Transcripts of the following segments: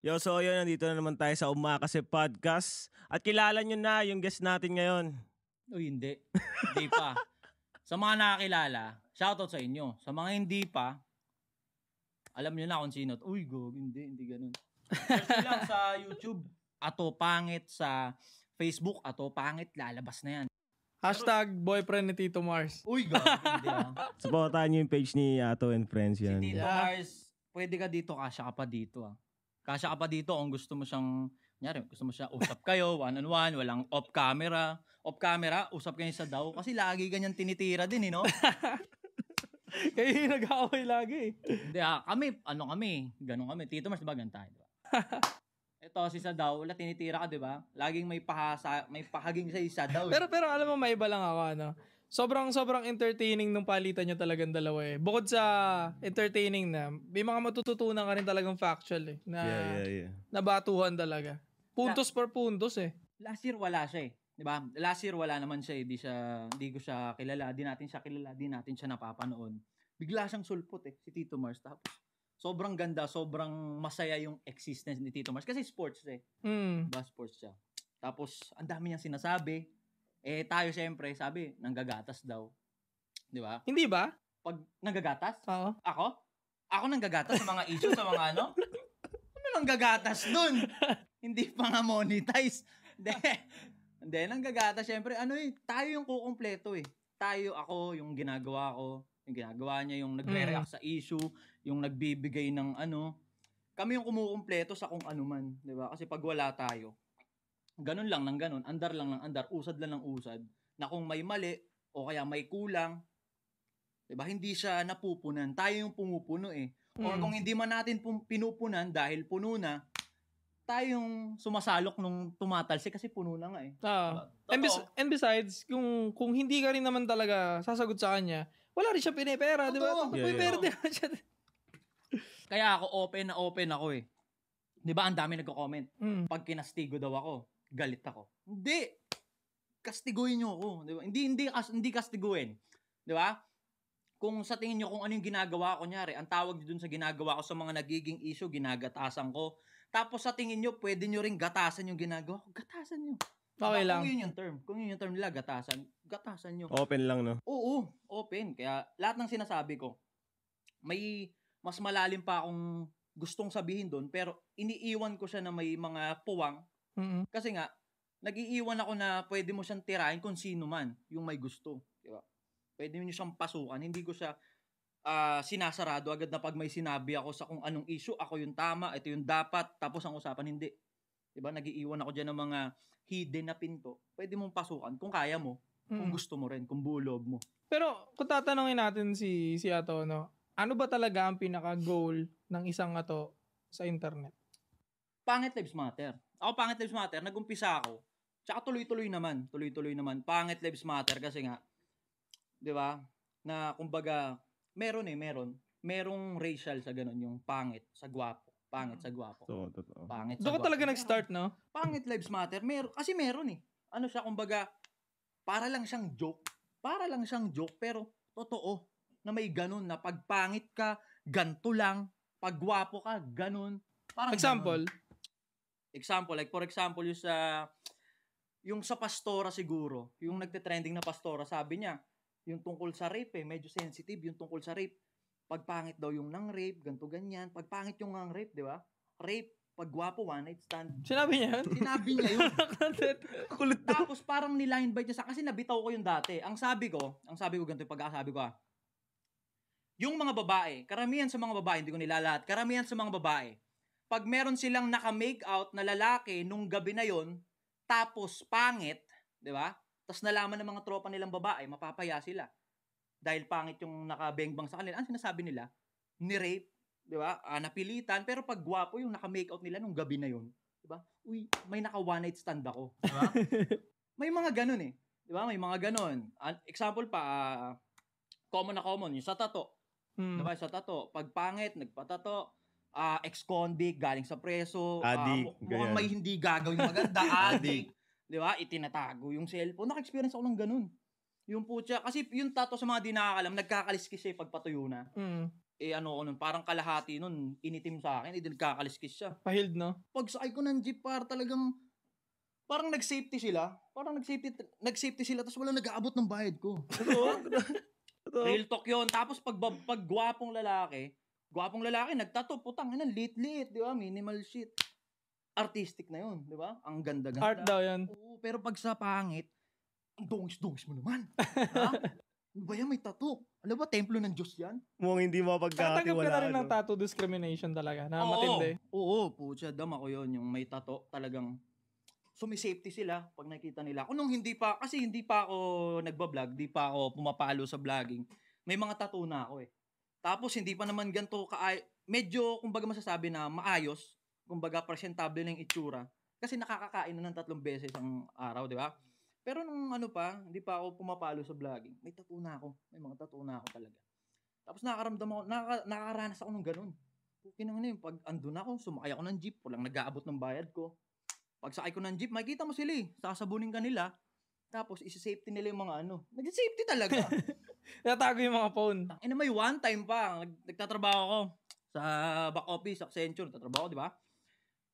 Yo, so yun, nandito na naman tayo sa Umakase Podcast. At kilala nyo na yung guest natin ngayon. Uy, hindi. hindi pa. Sa mga nakakilala, shoutout sa inyo. Sa mga hindi pa, alam nyo na kung sino. Uy, go, hindi, hindi ganun. Search lang sa YouTube. Ato Pangit sa Facebook. Ato Pangit, lalabas na yan. Hashtag boyfriend ni Tito Mars. Uy, go, hindi lang. Ah. Supportahan nyo yung page ni Ato and Friends yan. Si Tito yeah. Mars, pwede ka dito, kasya ka pa dito ah. Kasya ka pa dito kung gusto mo siyang, nyari, gusto mo siya usap kayo, one on one, walang off camera. Off camera, usap kayo sa daw. Kasi lagi ganyan tinitira din, eh, no? Kaya nag-aaway lagi. Eh. Hindi, ah, kami, ano kami, ganun kami. Tito Mars, diba, ganun tayo, diba? Ito, si Sadaw, wala tinitira ka, di ba? Laging may pahasa, may pahaging sa Sadaw. Eh. pero pero alam mo, may iba lang ako, ano? sobrang sobrang entertaining nung palitan nyo talagang dalawa eh. Bukod sa entertaining na, may mga matututunan ka rin talagang factual eh. Na, yeah, yeah, yeah. Nabatuhan talaga. Puntos La- per puntos eh. Last year wala siya eh. 'di ba? Last year wala naman siya, hindi eh. siya hindi ko siya kilala, di natin siya kilala, di natin siya napapanood. Bigla siyang sulpot eh si Tito Mars tapos sobrang ganda, sobrang masaya yung existence ni Tito Mars kasi sports eh. Mm. Diba, sports siya. Tapos ang dami niyang sinasabi, eh tayo siyempre, sabi, nanggagatas daw. 'Di ba? Hindi ba? Pag nanggagatas? Oo. Ako? Ako nanggagatas sa mga issue sa mga ano? ano nanggagatas doon? Hindi pa nga monetize. Hindi. Hindi, nanggagatas siyempre. Ano eh, tayo yung kukumpleto eh. Tayo, ako, yung ginagawa ko, yung ginagawa niya, yung nagre-react mm. sa issue, yung nagbibigay ng ano. Kami yung kumukumpleto sa kung ano man, 'di ba? Kasi pag wala tayo, ganun lang ng ganun, andar lang ng andar, usad lang ng usad, na kung may mali o kaya may kulang, 'di ba? Hindi siya napupunan. Tayo yung pumupuno eh. Mm. Or kung hindi man natin pum- pinupunan dahil puno na, tayo yung sumasalok nung tumatalsik kasi puno na nga eh. Ah. Uh, and, bes- and besides, kung kung hindi ka rin naman talaga sasagot sa kanya, wala rin siya pinipera, 'di ba? May yeah. Pera siya. Kaya ako open na open ako eh. 'Di ba? Ang dami nagko-comment. Mm. Pag kinastigo daw ako galit ako. Hindi! Kastiguin niyo ako, di ba? Hindi, hindi, kas, hindi kastiguin. Di ba? Kung sa tingin niyo kung ano yung ginagawa ko, nyari, ang tawag niyo dun sa ginagawa ko sa mga nagiging issue, ginagatasan ko. Tapos sa tingin niyo, pwede niyo ring gatasan yung ginagawa ko. Gatasan niyo. Okay lang. Kung yun yung term. Kung yun yung term nila, gatasan. Gatasan nyo. Open lang, no? Oo, open. Kaya lahat ng sinasabi ko, may mas malalim pa akong gustong sabihin doon, pero iniiwan ko siya na may mga puwang Mm-hmm. Kasi nga, nag-iiwan ako na pwede mo siyang tirahin kung sino man yung may gusto. Di ba? Pwede mo siyang pasukan. Hindi ko siya uh, sinasarado agad na pag may sinabi ako sa kung anong issue, ako yung tama, ito yung dapat, tapos ang usapan hindi. Di ba? Nag-iiwan ako dyan ng mga hidden na pinto. Pwede mong pasukan kung kaya mo, mm. kung gusto mo rin, kung bulob mo. Pero kung tatanungin natin si si Ato, no, ano ba talaga ang pinaka-goal ng isang ato sa internet? Pangit lives matter ako Pangit Lives Matter, nagumpisa ako. Tsaka tuloy-tuloy naman, tuloy-tuloy naman. Pangit Lives Matter kasi nga, di ba, na kumbaga, meron eh, meron. Merong racial sa ganun, yung pangit sa gwapo. Pangit sa gwapo. So, totoo. Pangit sa Doon gwapo. talaga nag-start, no? Pangit Lives Matter, meron. Kasi meron eh. Ano siya, kumbaga, para lang siyang joke. Para lang siyang joke, pero totoo na may ganun na pagpangit ka, ganto lang. Pag gwapo ka, ganun. Parang Example? Ganun. Example, like for example, yung sa, yung sa pastora siguro, yung nagte-trending na pastora, sabi niya, yung tungkol sa rape, eh, medyo sensitive yung tungkol sa rape. Pagpangit daw yung nang rape, ganto ganyan. Pagpangit yung nang rape, di ba? Rape, paggwapo, one night stand. Sinabi niya yun? Sinabi niya yun. Kulit Tapos parang nila-invite niya sa, kasi nabitaw ko yung dati. Ang sabi ko, ang sabi ko ganito yung pag-aasabi ko ah, yung mga babae, karamihan sa mga babae, hindi ko nilalahat, karamihan sa mga babae, pag meron silang naka-make out na lalaki nung gabi na yon, tapos pangit, 'di ba? Tapos nalaman ng mga tropa nilang babae, mapapaya sila. Dahil pangit yung nakabengbang sa kanila. Ano sinasabi nila? Ni-rape, 'di ba? Ah, napilitan, pero pag gwapo yung naka-make out nila nung gabi na yon, 'di ba? Uy, may naka one night stand ako, 'di ba? may mga ganun eh. 'Di ba? May mga ganun. An- example pa, uh, common na common yung sa tato. Hmm. 'Di ba? Sa tato, pag pangit, nagpatato, uh, ex-convict, galing sa preso. Ah, adik. Uh, mukhang may hindi gagawin maganda. adik. Di ba? Itinatago yung cellphone. Naka-experience ako ng ganun. Yung putya. Kasi yung tato sa mga di nakakalam, nagkakaliskis siya pagpatuyo na. Mm. Eh ano ko nun, parang kalahati nun, initim sa akin, eh nagkakaliskis siya. Pahild, no? Pag sa ko ng jeep, par talagang, parang nag-safety sila. Parang nag-safety, nag-safety sila, tapos wala nag-aabot ng bayad ko. Real talk yun. Tapos pag, pag gwapong lalaki, Gwapong lalaki, nagtato, putang, ina, lit-lit, di ba? Minimal shit. Artistic na yun, di ba? Ang ganda-ganda. Art daw yun. Oo, pero pag sa pangit, ang dungis-dungis mo naman. ha? Ano ba yan? May tattoo. Alam ba, templo ng Diyos yan? Mukhang hindi mapagkakatiwalaan. Tatanggap ka na rin ng tattoo discrimination talaga, na oo, matindi. Oo, putya, dama ko yun. Yung may tattoo, talagang sumisafety sila pag nakita nila. Ako nung hindi pa, kasi hindi pa ako nagbablog, di pa ako pumapalo sa vlogging, may mga tattoo na ako eh. Tapos hindi pa naman ganito ka medyo kumbaga masasabi na maayos, kumbaga presentable na yung itsura kasi nakakakain na ng tatlong beses ang araw, di ba? Pero nung ano pa, hindi pa ako pumapalo sa vlogging. May tattoo na ako. May mga tattoo na ako talaga. Tapos nakaramdam ako, nakaka, nakakaranas ako ng ganun. Pukin na ano yun. Pag andun ako, sumakay ako ng jeep. Walang nag-aabot ng bayad ko. Pag sakay ko ng jeep, makikita mo sila eh. Sasabunin ka nila. Tapos, isa-safety nila yung mga ano. Nag-safety talaga. Natago yung mga phone. Ano may one time pa, nagtatrabaho ako sa back office, Accenture, nagtatrabaho, di ba?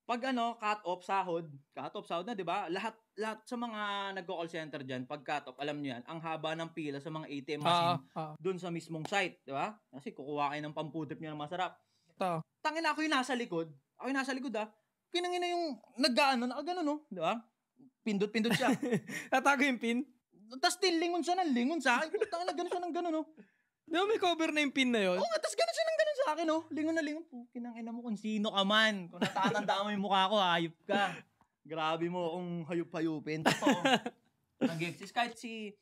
Pag ano, cut off sahod, cut off sahod na, di ba? Lahat lahat sa mga nagko-call center diyan, pag cut off, alam niyo yan, ang haba ng pila sa mga ATM ah, machine uh, uh. Ah. doon sa mismong site, di ba? Kasi kukuha kayo ng pamputip niya na masarap. To. Tangin ako yung nasa likod. Ako yung nasa likod ah. Kinangin na yung nag-ano, nakagano no, di ba? Pindot-pindot siya. Natago yung pin. Tapos lingon siya ng lingon sa akin. Putang na, ganun siya ng ganun, no? Oh. Di ba may cover na yung pin na yun? Oo nga, tapos ganun siya ng ganun sa akin, no? Oh. Lingon na lingon. Pukin ang ina mo kung sino ka man. Kung natatandaan mo yung mukha ko, hayop ka. Grabe mo akong hayop-hayupin. Totoo. Nag-exist. Kahit si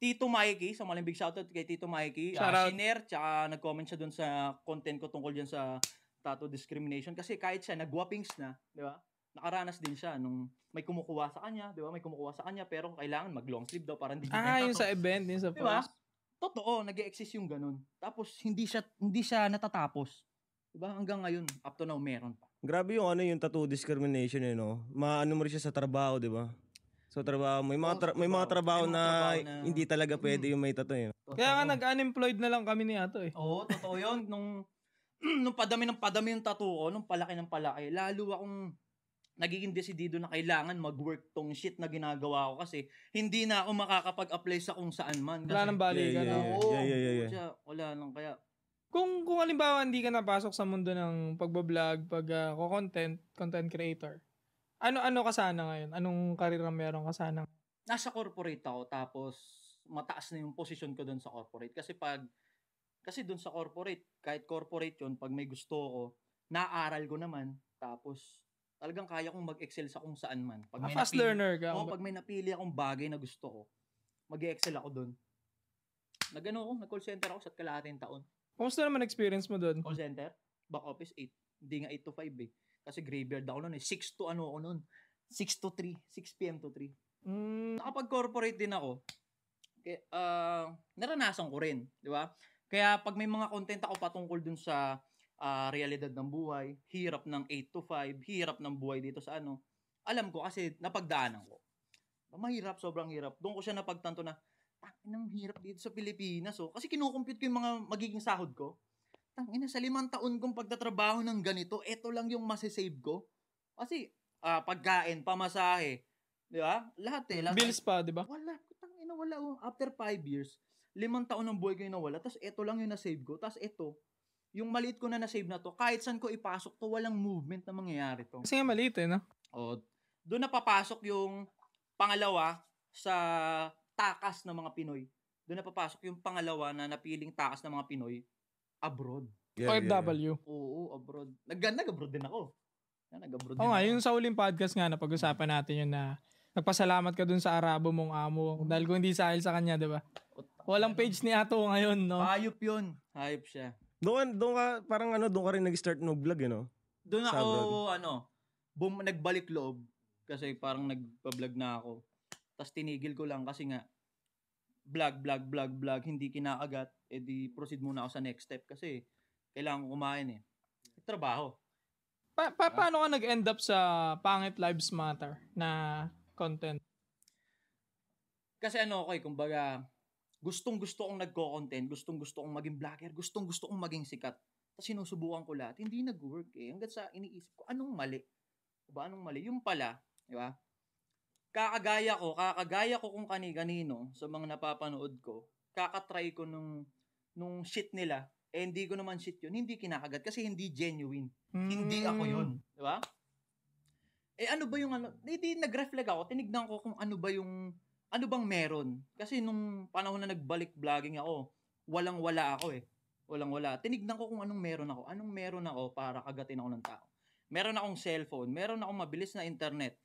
Tito Mikey, sa so malimbig shoutout kay Tito Mikey, uh, ah, siner, tsaka nag-comment siya dun sa content ko tungkol dyan sa tattoo discrimination. Kasi kahit siya, nagwapings na, di ba? nakaranas din siya nung may kumukuha sa kanya, 'di ba? May kumukuha sa kanya pero kailangan mag long sleeve daw para hindi Ah, yung sa event, yung sa diba? post. Totoo, nag-exist yung ganun. Tapos hindi siya hindi siya natatapos. 'Di ba? Hanggang ngayon, up to now meron pa. Grabe yung ano yung tattoo discrimination eh, no? Maano mo rin siya sa trabaho, 'di ba? So trabaho, may mga oh, tra- may mga trabaho, may mga trabaho na, na, hindi talaga mm. pwede mm. yung may tattoo. Eh. Kaya nga nag-unemployed na lang kami ni Ato eh. Oo, totoo 'yun nung nung padami ng padami yung tattoo nung palaki ng palaki, lalo akong nagiging desidido na kailangan mag-work tong shit na ginagawa ko kasi hindi na ako makakapag-apply sa kung saan man. Kasi, wala nang bali. Yeah, yeah, yeah. yeah, yeah, yeah, yeah. wala nang kaya. Kung kung halimbawa hindi ka napasok sa mundo ng pagbablog, pag uh, content, content creator. Ano ano ka sana ngayon? Anong karir na meron ka sana? Nasa corporate ako tapos mataas na yung position ko doon sa corporate kasi pag kasi doon sa corporate, kahit corporate yun, pag may gusto ko, naaral ko naman tapos talagang kaya kong mag-excel sa kung saan man. Pag ah, may fast napili, learner ka. Oo, pag may napili akong bagay na gusto ko, mag-excel ako doon. Nagano ako, oh, nag-call center ako sa kalahating taon. Kumusta naman experience mo doon? Call center? Back office 8. Hindi nga 8 to 5 eh. Kasi graveyard ako noon eh. 6 to ano ako noon. 6 to 3. 6 p.m. to 3. Mm. Nakapag-corporate din ako. Kaya, uh, naranasan ko rin. Di ba? Kaya pag may mga content ako patungkol dun sa uh, realidad ng buhay, hirap ng 8 to 5, hirap ng buhay dito sa ano. Alam ko kasi napagdaanan ko. Mahirap, sobrang hirap. Doon ko siya napagtanto na, tangin ang hirap dito sa Pilipinas. Oh. Kasi kinukumpute ko yung mga magiging sahod ko. Tangin sa limang taon kong pagtatrabaho ng ganito, eto lang yung masisave ko. Kasi uh, pagkain, pamasahe, di ba? Lahat eh. Lahat, Bills pa, di ba? Wala, tangin na wala. Oh. After 5 years, limang taon ng buhay ko yung nawala, tapos eto lang yung nasave ko, tapos eto, yung maliit ko na na-save na to, kahit saan ko ipasok to, walang movement na mangyayari to. Kasi nga maliit eh, no? O, doon napapasok yung pangalawa sa takas ng mga Pinoy. Doon napapasok yung pangalawa na napiling takas ng mga Pinoy abroad. Yeah, OFW. Yeah. Oo, abroad. Nag- nag-abroad din ako. Nag-abroad din. Oo, nga, yung sa uling podcast nga napag usapan natin yun na nagpasalamat ka dun sa Arabo mong amo dahil kung hindi sahil sa kanya, 'di ba? Walang page ni Ato ngayon, no? Hayop 'yun. Hayop siya. Doon, doon ka, parang ano, doon ka rin nag-start mag-vlog, you eh, know? Doon ako, abroad. ano, boom, nagbalik loob. Kasi parang nagpa-vlog na ako. Tapos tinigil ko lang kasi nga, vlog, vlog, vlog, vlog, hindi kinaagat. Eh di, proceed muna ako sa next step kasi kailangan ko kumain eh. Trabaho. Pa, pa paano ka nag-end up sa Pangit Lives Matter na content? Kasi ano, okay, eh, kumbaga, Gustong gusto kong nagko-content, gustong gusto kong maging vlogger, gustong gusto kong maging sikat. Tapos sinusubukan ko lahat, hindi nag-work eh. Hanggat sa iniisip ko, anong mali? Diba, anong mali? Yung pala, di ba? Kakagaya ko, kakagaya ko kung kani-kanino sa mga napapanood ko, kakatry ko nung, nung shit nila, eh hindi ko naman shit yun, hindi kinakagat kasi hindi genuine. Mm. Hindi hmm. ako yun. Di ba? Eh ano ba yung ano? Hindi, nag-reflect ako. Tinignan ko kung ano ba yung ano bang meron? Kasi nung panahon na nagbalik vlogging ako, walang-wala ako eh. Walang-wala. Tinignan ko kung anong meron ako. Anong meron ako para kagatin ako ng tao. Meron akong cellphone. Meron akong mabilis na internet.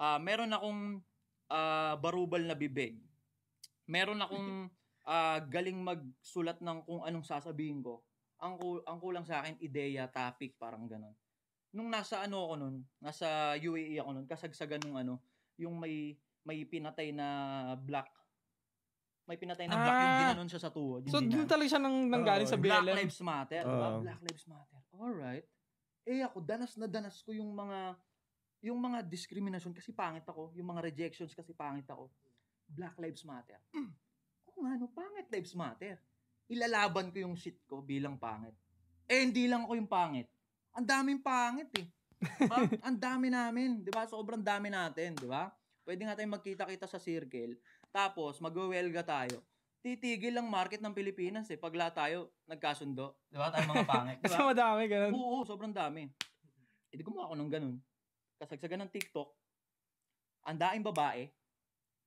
Uh, meron akong uh, barubal na bibig. Meron akong uh, galing magsulat ng kung anong sasabihin ko. Ang, kul- ang kulang sa akin, ideya, topic, parang ganun. Nung nasa ano ako nun, nasa UAE ako nun, kasagsagan nung ano, yung may may pinatay na black may pinatay na ah, black yung ah! ginanon siya sa tuwa. So, doon talaga siya nang nanggaling oh, sa BLM. Black Lives Matter. Oh. Black Lives Matter. Alright. Eh ako, danas na danas ko yung mga yung mga discrimination kasi pangit ako. Yung mga rejections kasi pangit ako. Black Lives Matter. Mm. Kung ano, pangit Lives Matter. Ilalaban ko yung shit ko bilang pangit. Eh, hindi lang ako yung pangit. Ang daming pangit eh. Ang dami namin. Di ba? Sobrang dami natin. Di ba? Pwede nga tayong magkita-kita sa circle, tapos magwewelga tayo. Titigil lang market ng Pilipinas eh. Pagla tayo, nagkasundo. Di ba? Tayo mga pangit. Diba? Kasi madami, ganun. Oo, oo, sobrang dami. Eh, di gumawa ako ng ganun. Kasagsagan ng TikTok, ang daing babae,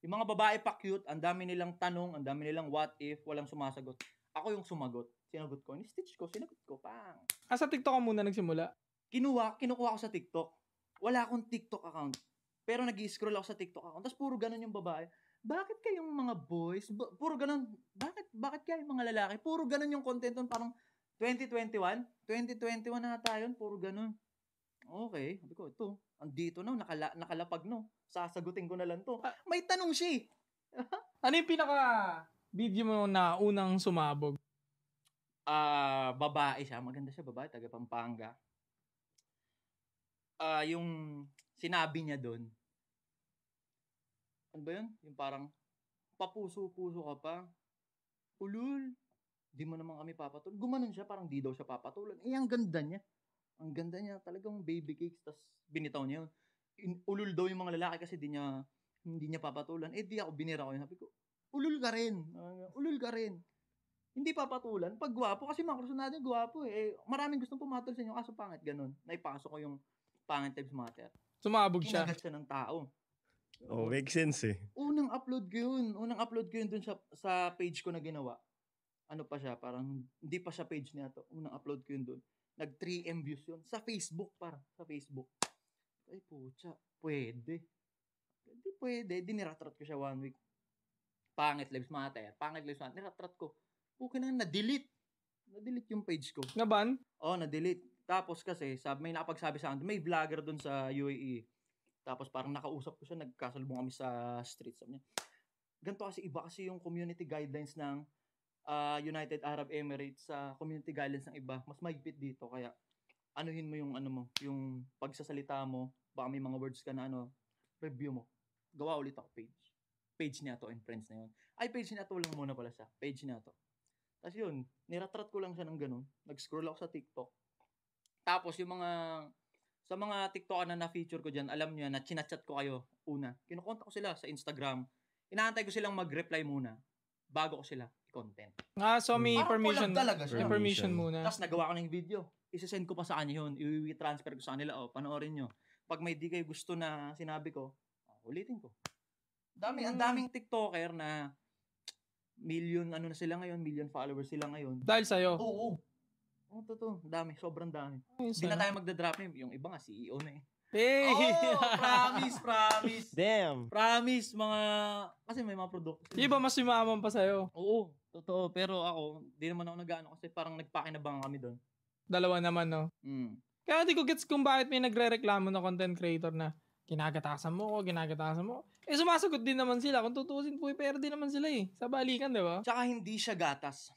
yung mga babae pa cute, ang dami nilang tanong, ang dami nilang what if, walang sumasagot. Ako yung sumagot. Sinagot ko, ni-stitch ko, sinagot ko, pang. Ah, sa TikTok ka muna nagsimula? Kinuha, kinukuha ko sa TikTok. Wala akong TikTok account. Pero nag scroll ako sa TikTok account, tapos puro ganun yung babae. Bakit kayong mga boys, ba- puro ganun, bakit, bakit kaya yung mga lalaki, puro ganun yung content nun, parang 2021, 2021 na tayo, puro ganun. Okay, sabi ko, ito, andito na, nakala, nakalapag no, sasagutin ko na lang to. Ah. May tanong siya eh. ano yung pinaka video mo na unang sumabog? Ah, uh, babae siya. Maganda siya, babae, taga Pampanga. Ah, uh, yung sinabi niya doon. Ano ba yun? Yung parang, papuso-puso ka pa. Ulul, di mo naman kami papatulan. Gumanon siya, parang di daw siya papatulan. Eh, ang ganda niya. Ang ganda niya, talagang baby cakes. Tapos binitaw niya yun. In, ulul daw yung mga lalaki kasi di niya, hindi niya papatulan. Eh, di ako binira ko yun. Sabi ko, ulul ka rin. Uh, ulul ka rin. Hindi papatulan. Pag gwapo, kasi mga kursunado, gwapo eh. eh. Maraming gustong pumatol sa inyo, kaso pangit, ganun. Naipasok ko yung pangit types matter. Sumabog siya. Kinagat siya ng tao. Oh, make sense eh. Unang upload ko yun. Unang upload ko yun dun sa, sa page ko na ginawa. Ano pa siya, parang hindi pa siya page niya to. Unang upload ko yun dun. Nag 3M views yun. Sa Facebook parang. Sa Facebook. Ay pucha, pwede. Hindi pwede. Diniratrat ko siya one week. Pangit lives matter. Pangit lives matter. Niratrat ko. Okay na, na-delete. Na-delete yung page ko. Naban? Oo, oh, na-delete. Tapos kasi, sab may napagsabi sa akin, may vlogger doon sa UAE. Tapos parang nakausap ko siya, nagkasalubong kami sa streets. Sabi niya, ganito kasi iba kasi yung community guidelines ng uh, United Arab Emirates sa uh, community guidelines ng iba. Mas mahigpit dito kaya anuhin mo yung ano mo, yung pagsasalita mo, baka may mga words ka na ano, review mo. Gawa ulit ako page. Page niya to and friends na yun. Ay, page niya to lang muna pala siya. Page niya to. Tapos yun, niratrat ko lang siya ng ganun. Nag-scroll ako sa TikTok tapos yung mga sa mga TikTok na na-feature ko diyan, alam niyo na chinachat ko kayo una. Kinokontak ko sila sa Instagram. Inaantay ko silang mag-reply muna bago ko sila i-content. Ah, so may Parang permission. Talaga siya. May permission muna. Tapos nagawa ko ng video. Isasend ko pa sa kanya yun. I-transfer ko sa kanila. O, oh, panoorin nyo. Pag may di kayo gusto na sinabi ko, oh, ulitin ko. Dami, hmm. ang daming TikToker na million ano na sila ngayon, million followers sila ngayon. Dahil sa'yo? Oo. oo. Oo, oh, totoo. Dami. Sobrang dami. Ano hindi na tayo magda-drop name. Eh. Yung iba nga, CEO na eh. Hey! Oh, promise, promise. Damn. Promise, mga... Kasi may mga produkto. Iba, mas yumaman pa sa'yo? Oo, totoo. Pero ako, di naman ako nag-ano kasi parang nagpakinabang kami doon. Dalawa naman, no? Mm. Kaya hindi ko gets kung bakit may nagre-reklamo na content creator na ginagatasan mo ko, ginagatasan mo. Eh, sumasagot din naman sila. Kung tutusin po, pero din naman sila eh. Sa balikan, di ba? Tsaka hindi siya gatas.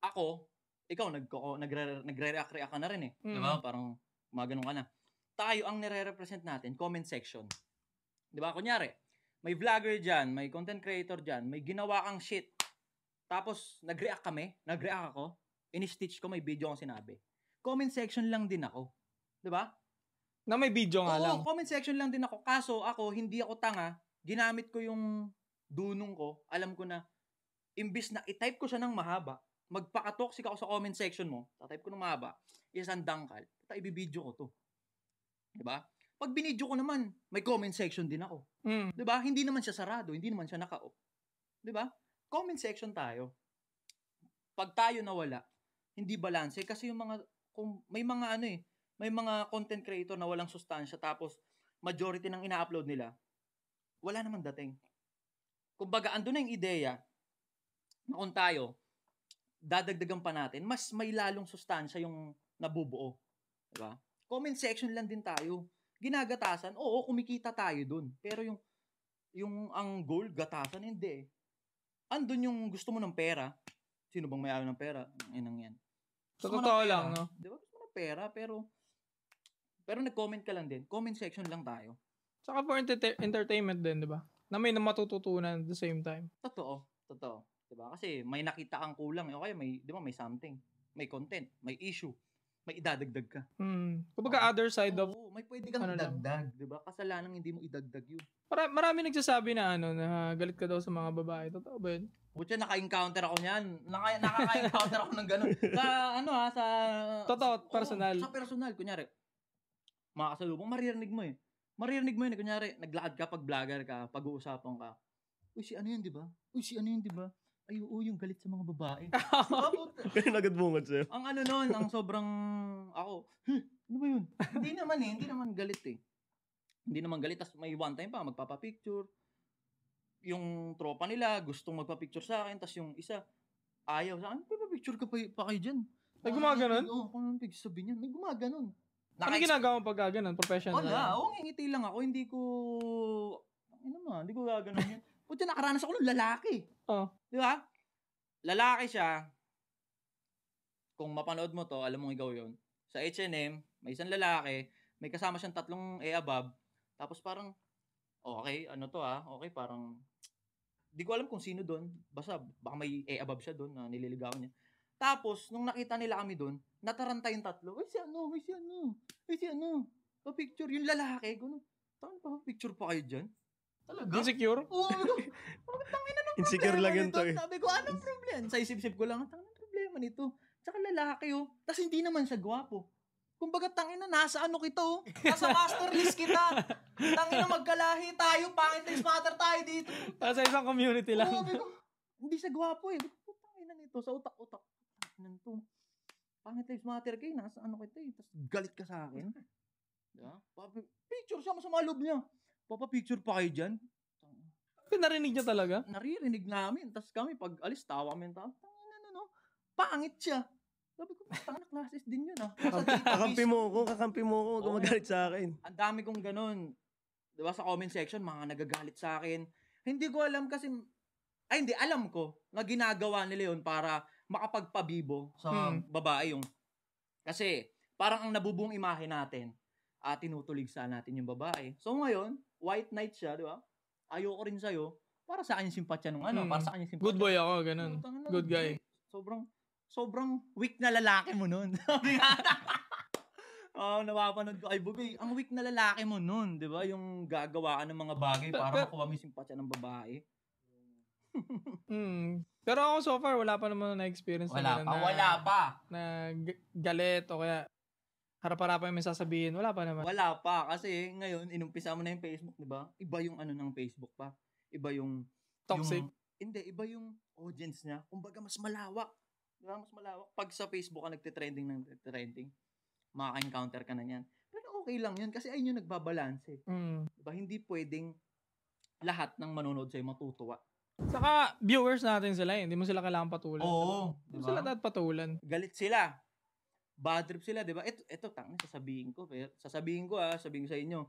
Ako, ikaw nag nagre, react ka na rin eh. Mm. Diba? Parang gumagano ka na. Tayo ang nire-represent natin, comment section. 'Di ba? Kunyari, may vlogger diyan, may content creator diyan, may ginawa kang shit. Tapos nag-react kami, nag-react ako, ini-stitch ko may video ang sinabi. Comment section lang din ako. 'Di ba? Na may video nga Oo, lang. comment section lang din ako. Kaso ako, hindi ako tanga. Ginamit ko yung dunong ko. Alam ko na, imbis na i-type ko siya ng mahaba, magpaka-toxic ako sa comment section mo, tatype ko ng mahaba, isang dangkal, puta ibibidyo ko to. 'Di ba? Pag binidyo ko naman, may comment section din ako. Mm. 'Di ba? Hindi naman siya sarado, hindi naman siya naka-off. 'Di ba? Comment section tayo. Pag tayo nawala, hindi balanse eh, kasi yung mga kung may mga ano eh, may mga content creator na walang sustansya tapos majority ng ina-upload nila wala namang dating. Kumbaga, ando na yung ideya noon tayo, dadagdagan pa natin, mas may lalong sustansya yung nabubuo. Diba? Comment section lang din tayo. Ginagatasan, oo, kumikita tayo dun. Pero yung, yung ang goal, gatasan, hindi eh. Andun yung gusto mo ng pera. Sino bang may ng pera? Inang yan. Sa so, totoo lang, no? Di ba? Gusto mo ng pera, pero pero nag-comment ka lang din. Comment section lang tayo. Saka for enter- entertainment din, di ba? Na may matututunan at the same time. Totoo. Totoo. 'Di ba? Kasi may nakita kang kulang, eh. okay, may 'di ba may something, may content, may issue, may idadagdag ka. Hmm. Kumbaga other side oh, of oh, may pwede kang ano dagdag, 'di ba? Kasalanan hindi mo idagdag 'yun. Para marami nagsasabi na ano na galit ka daw sa mga babae. Totoo ba 'yun? Butya, naka-encounter ako niyan. Naka, naka-encounter ako ng ganun. Sa ano ha, ah, sa... Totoo, personal. Oh, sa personal, kunyari. Makasalubong, maririnig mo eh. Maririnig mo yun, eh, kunyari, naglakad ka pag vlogger ka, pag-uusapan ka. Uy, si ano yun, di ba? Uy, si ano yun, di ba? ay oo, yung galit sa mga babae. Kaya nagadbungad sa'yo. Ang ano nun, ang sobrang, ako, huh, ano ba yun? hindi naman eh, hindi naman galit eh. Hindi naman galit, tapos may one time pa, magpapapicture. Yung tropa nila, gustong magpapicture sa akin, tapos yung isa, ayaw sa akin, picture ka pa, pa kayo dyan. Ay, gumaganon? Oo, oh, kung anong sabihin niyan, may gumaganon. Naka- ano ginagawa mo pag gaganon? Professional? Wala, lang. oo, ngingiti lang ako. Hindi ko... Ano naman, hindi ko gaganon yun. Puta, nakaranas ako ng lalaki. Oo. Oh. Di ba? lalaki siya, kung mapanood mo to, alam mong ikaw yun. Sa H&M, may isang lalaki, may kasama siyang tatlong e above, tapos parang, okay, ano to ah, okay, parang, di ko alam kung sino doon, basta baka may e above siya doon na nililigawan niya. Tapos, nung nakita nila kami doon, nataranta yung tatlo, ay si ano, ay si ano, ay si ano, pa picture, yung lalaki, gano'n, saan pa, picture pa kayo dyan? Talaga? Insecure? Oo. Ano? Tangin na ng Insecure lang yun to eh. Sabi ko, anong problem? Sa isip-isip ko lang, tangin problema nito. Tsaka lalaki oh. Tapos hindi naman siya gwapo. Kumbaga, tangin na, nasa ano kita oh. Nasa master list kita. tangin na magkalahi tayo, pangit na matter tayo dito. Nasa isang community lang. Oo, ko, hindi siya gwapo eh. Tangin na nito, sa utak-utak. Tangin to. Pangit lives matter kayo, eh. nasa ano kita eh. Tapos galit ka sa akin. Diba? Picture siya, masama loob niya picture pa kayo dyan? Pinarinig niya talaga? Naririnig namin. Tapos kami, pag alis, tawa kami. Tawa, ano, ano, no, Pangit siya. Sabi ko, tanga classes din yun ah. kakampi mo ko, kakampi mo ko, gumagalit sa akin. Ang dami kong ganun. Diba sa comment section, mga nagagalit sa akin. Hindi ko alam kasi, ay hindi, alam ko na ginagawa nila yun para makapagpabibo sa hmm. babae yung. Kasi, parang ang nabubuong imahe natin, uh, tinutuligsa natin yung babae. So ngayon, white knight siya, di ba? Ayoko rin sa'yo. Para sa kanya simpatya nung ano, mm. para hmm. sa kanya simpatya. Good boy ako, ganun. Ano, Good guy. Sobrang, sobrang weak na lalaki mo nun. Oh, napapanood ko. Ay, Bubay, ang weak na lalaki mo nun, di ba? Yung gagawa ka ng mga bagay para makuha mo yung simpatya ng babae. mm. Pero ako so far, wala pa naman na experience. Wala na, pa, na, wala pa. Na galit o kaya harap pa yung may sasabihin, wala pa naman. Wala pa, kasi ngayon, inumpisa mo na yung Facebook, di ba? Iba yung ano ng Facebook pa. Iba yung... Toxic? Yung, hindi, iba yung audience niya. Kumbaga, mas malawak. Di ba? Mas malawak. Pag sa Facebook ka nagtitrending ng trending, maka-encounter ka na niyan. Pero okay lang yun, kasi ayun yung nagbabalance. Eh. Mm. Di ba? Hindi pwedeng lahat ng manonood sa'yo matutuwa. Saka, viewers natin sila eh. Hindi mo sila kailangan patulan. Oo. Diba? mo sila dapat patulan. Galit sila bad trip sila, 'di ba? Ito ito tang sasabihin ko, pero sasabihin ko ah, sabihin ko sa inyo.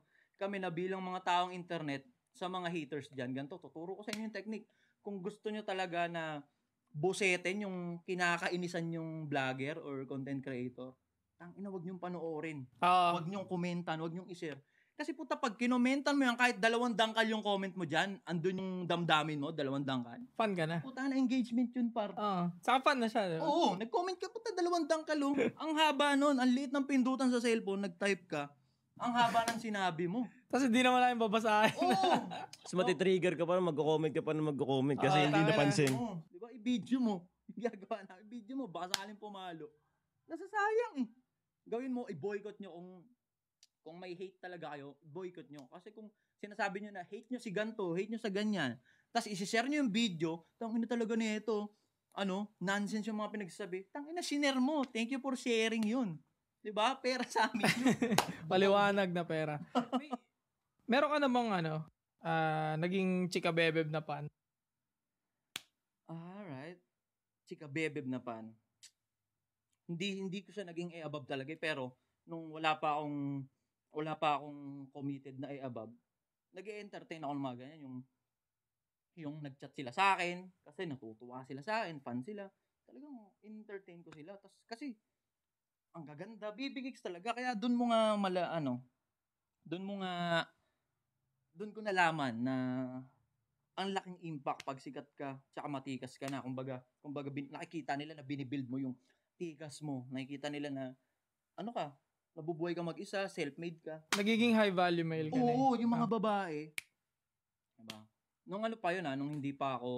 Kami na bilang mga taong internet sa mga haters diyan, ganto tuturo ko sa inyo yung technique. Kung gusto niyo talaga na boseten yung kinakainisan yung vlogger or content creator, tang ina wag niyo panoorin. Uh, wag niyo kumentahan, wag niyo i-share. Kasi puta, pag kinomentan mo yan, kahit dalawang dangkal yung comment mo dyan, andun yung damdamin mo, dalawang dangkal. Fan ka na. Puta na, engagement yun, par. Oo. Uh, saka fan na siya. Diba? Oo. Nag-comment ka, puta, dalawang dangkal. Oh. ang haba nun, ang liit ng pindutan sa cellphone, nag-type ka. Ang haba ng sinabi mo. Tapos hindi naman namin babasahin. Oo. Oh. so matitrigger ka pa na mag-comment ka pa na mag-comment kasi ah, hindi napansin. Na. Oh. Di ba, i-video mo. Gagawa na, i-video mo, baka sakaling pumalo. Nasasayang eh. Gawin mo, i-boycott nyo kung kung may hate talaga kayo, boycott nyo. Kasi kung sinasabi nyo na hate nyo si ganto, hate nyo sa ganyan, tapos isishare nyo yung video, tangin na talaga na ito, ano, nonsense yung mga pinagsasabi. Tangin na, siner mo. Thank you for sharing yun. 'Di ba? Pera sa amin yun. Paliwanag na pera. may, meron ka namang ano, uh, naging chika bebeb na pan. Alright. Chika bebeb na pan. Hindi hindi ko siya naging e above talaga eh. pero nung wala pa akong wala pa akong committed na i-above, nag entertain ako ng mga ganyan. Yung, yung nag-chat sila sa akin, kasi natutuwa sila sa akin, fan sila. Talagang entertain ko sila. Tas, kasi, ang gaganda, bibigigs talaga. Kaya doon mo nga mala, ano, doon mo nga, doon ko nalaman na ang laking impact pag sikat ka, tsaka matikas ka na. Kumbaga, kumbaga bin, nakikita nila na binibuild mo yung tikas mo. Nakikita nila na, ano ka, nabubuhay ka mag-isa, self-made ka. Nagiging high value male ka Oo, na, eh. yung mga no? Ah. babae. Diba? Nung ano pa yun ah, nung hindi pa ako,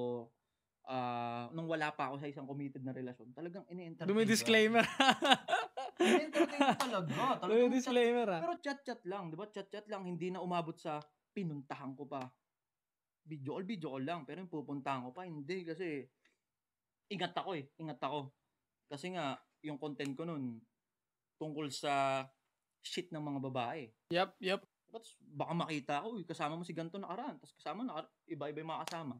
uh, nung wala pa ako sa isang committed na relasyon, talagang ini-entertain. Dumi-disclaimer. ini-entertain ko talaga. talaga disclaimer ah. Pero chat-chat lang, di ba? Chat-chat lang, hindi na umabot sa pinuntahan ko pa. Video call, video call lang. Pero yung pupuntahan ko pa, hindi kasi ingat ako eh. Ingat ako. Kasi nga, yung content ko nun, tungkol sa shit ng mga babae. Yep, yep. Tapos baka makita ko, kasama mo si ganto nakaraan, tapos kasama na iba-iba yung mga kasama.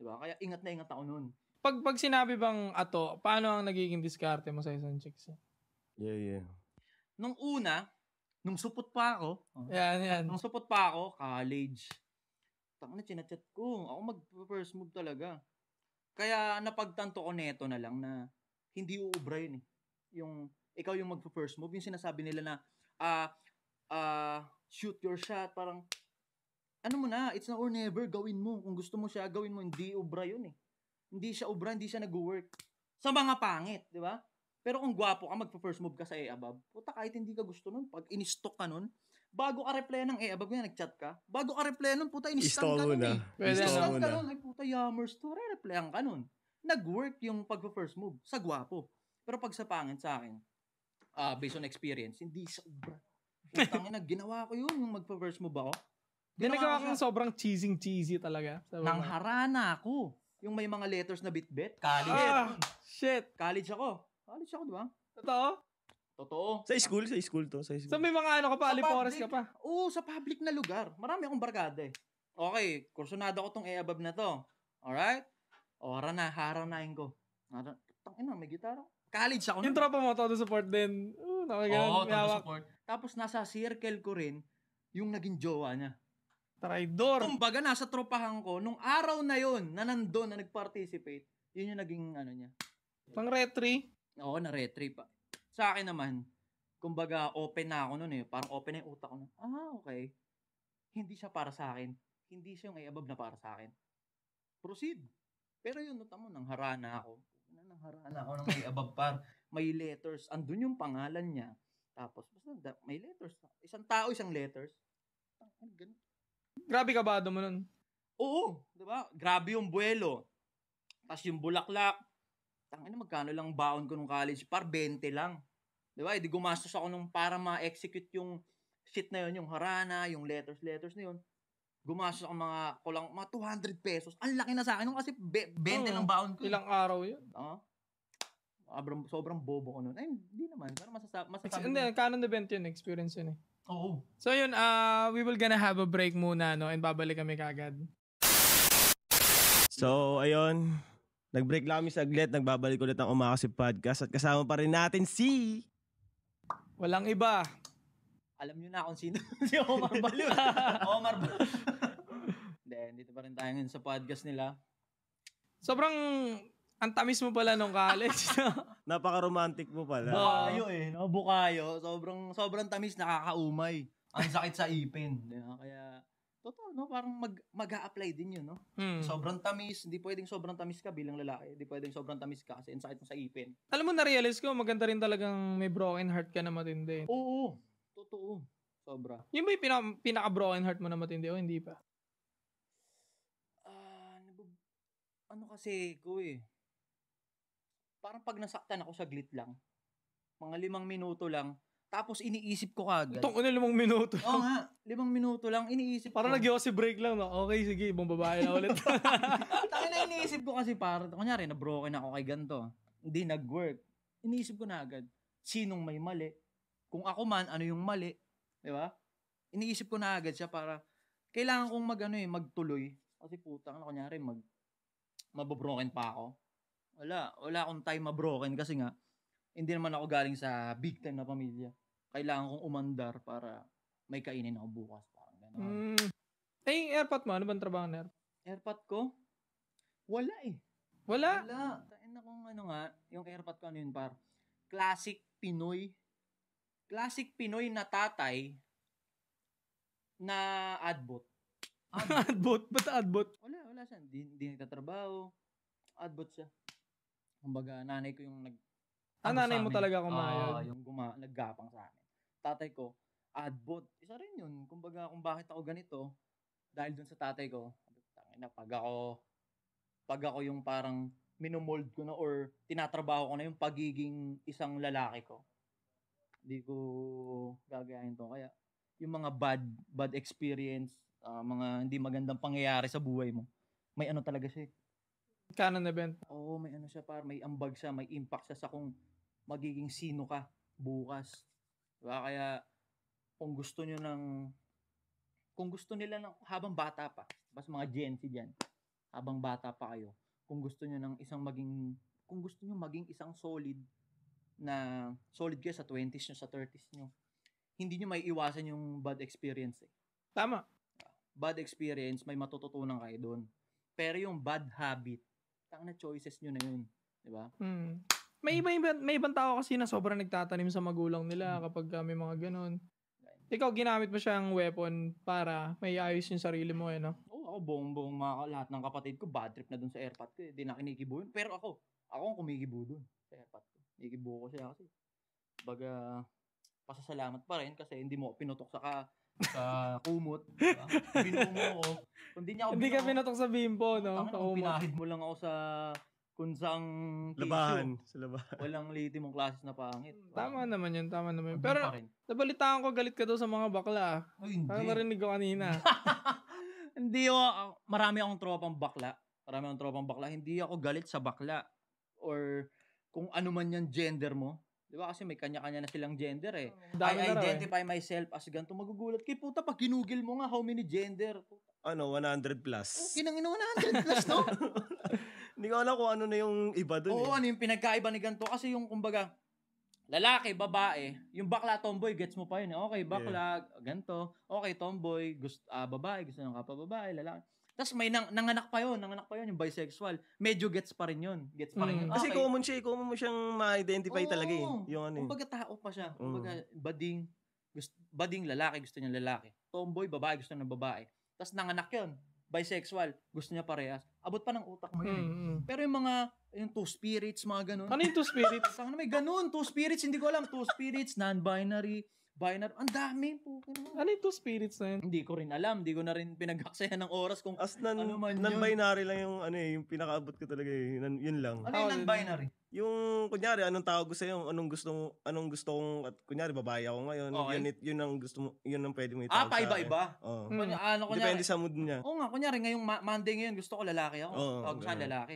Diba? Kaya ingat na ingat ako noon. Pag, pag sinabi bang ato, paano ang nagiging diskarte mo sa isang chicks? Yeah, yeah. Nung una, nung supot pa ako, oh, yan, yan. nung supot pa ako, college, tang na chinachat ko, ako mag-first move talaga. Kaya napagtanto ko neto na lang na hindi uubra yun eh. Yung ikaw yung magpo-first move. Yung sinasabi nila na, uh, uh, shoot your shot, parang, ano mo na, it's now or never, gawin mo. Kung gusto mo siya, gawin mo. Hindi obra yun eh. Hindi siya obra, hindi siya nag-work. Sa mga pangit, di ba? Pero kung gwapo ka, magpa-first move ka sa e-above, puta kahit hindi ka gusto nun, pag in-stock ka nun, bago ka replyan ng e-above nga, nag-chat ka, bago ka replyan nun, puta, in-scan ka nun eh. In-scan ka nun, ay puta, yammers to, re-replyan ka nun. Nag-work yung pag-first move sa gwapo. Pero pag sa pangit sa akin, uh, based on experience, hindi sobra. Utang na, ginawa ko yun, yung magpa-verse mo ba ako? Oh? Ginagawa kang sobrang cheesing-cheesy talaga. Nang harana ako. Yung may mga letters na bitbit. College. Ah, shit. College ako. College ako, di ba? Totoo? Totoo. Sa school? Sa school to? Sa school. sa may mga ano ka pa, alipores ka pa? Oo, sa public na lugar. Marami akong barkada eh. Okay, kursunado ko tong e above na to. Alright? O, hara na, haranain ko. Tangin na, may gitara college ako. Yung tropa mo, todo support din. Oo, oh, todo support. Tapos nasa circle ko rin, yung naging jowa niya. Traidor. Kumbaga, nasa tropahan ko, nung araw na yon na nandun, na nag-participate, yun yung naging ano niya. Pang retry? Oo, na retry pa. Sa akin naman, kumbaga, open na ako noon eh. Parang open na yung utak ko nun. Ah, okay. Hindi siya para sa akin. Hindi siya yung above na para sa akin. Proceed. Pero yun, nota mo, nang harana ako ng harana ako ng may above par. May letters. Andun yung pangalan niya. Tapos, basta may letters. Isang tao, isang letters. Grabe ka ba mo nun? Oo, di ba? Grabe yung buwelo. Tapos yung bulaklak. Tangin na magkano lang baon ko nung college? Par 20 lang. Di ba? Hindi gumastos ako nung para ma-execute yung shit na yun, yung harana, yung letters-letters na yun gumastos ako mga kulang mga 200 pesos. Ang laki na sa akin nung kasi be, 20 oh, lang baon ko. Eh. Ilang araw 'yun? Oo. Uh, ah? sobrang, sobrang bobo ko noon. Ay, eh, hindi naman. Pero masasa masasabi. Hindi, kanon na 20 yun. Experience yun eh. Oo. So yun, uh, we will gonna have a break muna, no? And babalik kami kagad. So, ayun. Nag-break lang kami saglit. Nagbabalik ulit ang Umakasip Podcast. At kasama pa rin natin si... Walang iba alam nyo na kung sino si Omar Balloon. Omar Balloon. Hindi, dito pa rin tayo ngayon sa podcast nila. Sobrang antamis mo pala nung college. Napaka-romantic mo pala. Bukayo eh. No? Bukayo. Sobrang, sobrang tamis, nakakaumay. Ang sakit sa ipin. Kaya, totoo, no? Parang mag, mag apply din yun, no? Hmm. Sobrang tamis. Hindi pwedeng sobrang tamis ka bilang lalaki. Hindi pwedeng sobrang tamis ka kasi ang sakit mo sa ipin. Alam mo, na-realize ko, maganda rin talagang may broken heart ka na matindi. Oo. Totoo. Sobra. Yung ba yung pinaka, pinaka-broken heart mo na matindi o hindi pa? Ah, uh, ano kasi ko eh. Parang pag nasaktan ako sa saglit lang. Mga limang minuto lang. Tapos iniisip ko kagad. Itong ano, limang minuto. Oo oh, nga, limang minuto lang iniisip Parang nag si break lang. No? Okay, sige, ibang babae na ulit. Tayo na iniisip ko kasi parang, kunyari, na-broken ako kay ganto. Hindi nag-work. Iniisip ko na agad, sinong may mali? kung ako man, ano yung mali, di ba? Iniisip ko na agad siya para, kailangan kong mag, ano eh, magtuloy. Kasi putang na, kunyari, mag, mabobroken pa ako. Wala, wala akong time mabroken kasi nga, hindi naman ako galing sa big time na pamilya. Kailangan kong umandar para may kainin ako bukas. Parang gano'n. Mm. Eh, yung airpot mo, ano bang trabaho na airpot? Airpot ko? Wala eh. Wala? Wala. Tain na kung ano nga, yung airpot ko ano yun par, classic Pinoy classic Pinoy na tatay na adbot. Adbot? Ba't adbot? Wala, wala siya. Hindi, hindi nagtatrabaho. Adbot siya. Kumbaga, nanay ko yung nag... Ah, ano nanay mo talaga kumayod. Uh, ah, yung guma, naggapang sa amin. Tatay ko, adbot. Isa rin yun. Kumbaga, kung bakit ako ganito, dahil dun sa tatay ko, na pag ako, pag ako yung parang minomold ko na or tinatrabaho ko na yung pagiging isang lalaki ko. Hindi ko gagayahin to. Kaya, yung mga bad, bad experience, uh, mga hindi magandang pangyayari sa buhay mo, may ano talaga siya eh. Canon event. oh may ano siya par, may ambag siya, may impact siya sa kung magiging sino ka bukas. Diba? Kaya, kung gusto niyo ng, kung gusto nila ng, habang bata pa, mas mga Gen Z diyan habang bata pa kayo, kung gusto niyo ng isang maging, kung gusto niyo maging isang solid na solid kayo sa 20s nyo, sa 30s nyo, hindi nyo may iwasan yung bad experience eh. Tama. Bad experience, may matututunan kayo doon. Pero yung bad habit, tang na choices nyo na yun. Di ba? Mm. May, iba, may ibang tao kasi na sobrang nagtatanim sa magulang nila mm. kapag ah, may mga ganun. Ikaw, ginamit mo siyang weapon para may ayos yung sarili mo, eh, no? Oo, oh, ako buong-buong mga lahat ng kapatid ko, bad trip na dun sa airpot ko. Hindi eh. na kinikibo yun. Pero ako, ako ang kumikibo dun sa airpot ko. Ikibuko siya kasi. Baga, pasasalamat pa rin kasi hindi mo pinutok sa ka, sa kumot. Diba? Binuo mo ako. niya Hindi ka pinutok sa bimbo, no? Sa kumot. Pinahid mo lang ako sa kunsang labahan sa labahan. Walang liti mong klases na pangit. Wow. Hmm, tama naman yun, tama naman. Yun. Pero nabalitaan ko galit ka daw sa mga bakla. Ay, hindi. Parang narinig ko kanina. hindi ako, marami akong tropang bakla. Marami akong tropang bakla. Hindi ako galit sa bakla or kung ano man yan gender mo. Di ba? Kasi may kanya-kanya na silang gender eh. Oh. I eh. identify eh. myself as ganito. Magugulat. Kay puta, pag ginugil mo nga, how many gender? Ano, 100 plus. Oh, kinangin 100 plus, no? Hindi ko alam kung ano na yung iba dun Oo, eh. ano yung pinagkaiba ni ganito. Kasi yung, kumbaga, lalaki, babae, yung bakla tomboy, gets mo pa yun. Eh. Okay, bakla, yeah. ganto. Okay, tomboy, gusto, uh, ah, babae, gusto ng kapababae, lalaki. Tapos may nang, nanganak pa yon, nanganak pa yon yung bisexual. Medyo gets pa rin yon. Gets pa rin yun. Mm. Kasi okay. common siya, eh, common mo siyang ma-identify Oo, talaga eh. Yung ano. Eh. Kumbaga tao pa siya. Mm. Kumbaga bading, gusto, bading lalaki gusto niya lalaki. Tomboy babae gusto niya babae. Tapos nanganak yun, bisexual, gusto niya parehas. Abot pa ng utak mo yun. Mm-hmm. Pero yung mga yung two spirits, mga ganun. Ano yung two spirits? Saan may ganun, two spirits, hindi ko alam, two spirits, non-binary, Binary. Ang dami po. Ano yung two spirits na yun? Hindi ko rin alam. Hindi ko na rin pinagkasaya ng oras kung As non, ano man yun. Non-binary lang yung ano eh, yung pinakaabot ko talaga eh. yun lang. Ano yung non-binary? Yung, kunyari, anong tawag ko sa'yo? Anong gusto mo, anong gusto kong, at kunyari, babae ako ngayon. Okay. Yun, yun ang gusto mo, yun ang pwede mo ah, itawag ano, Ah, pa iba-iba? Oo. Oh. Hmm. ano, kunyari, Depende sa mood niya. Oo nga, kunyari, ngayong ma- Monday ngayon, gusto ko lalaki ako. Oo. Oh, tawag siya lalaki.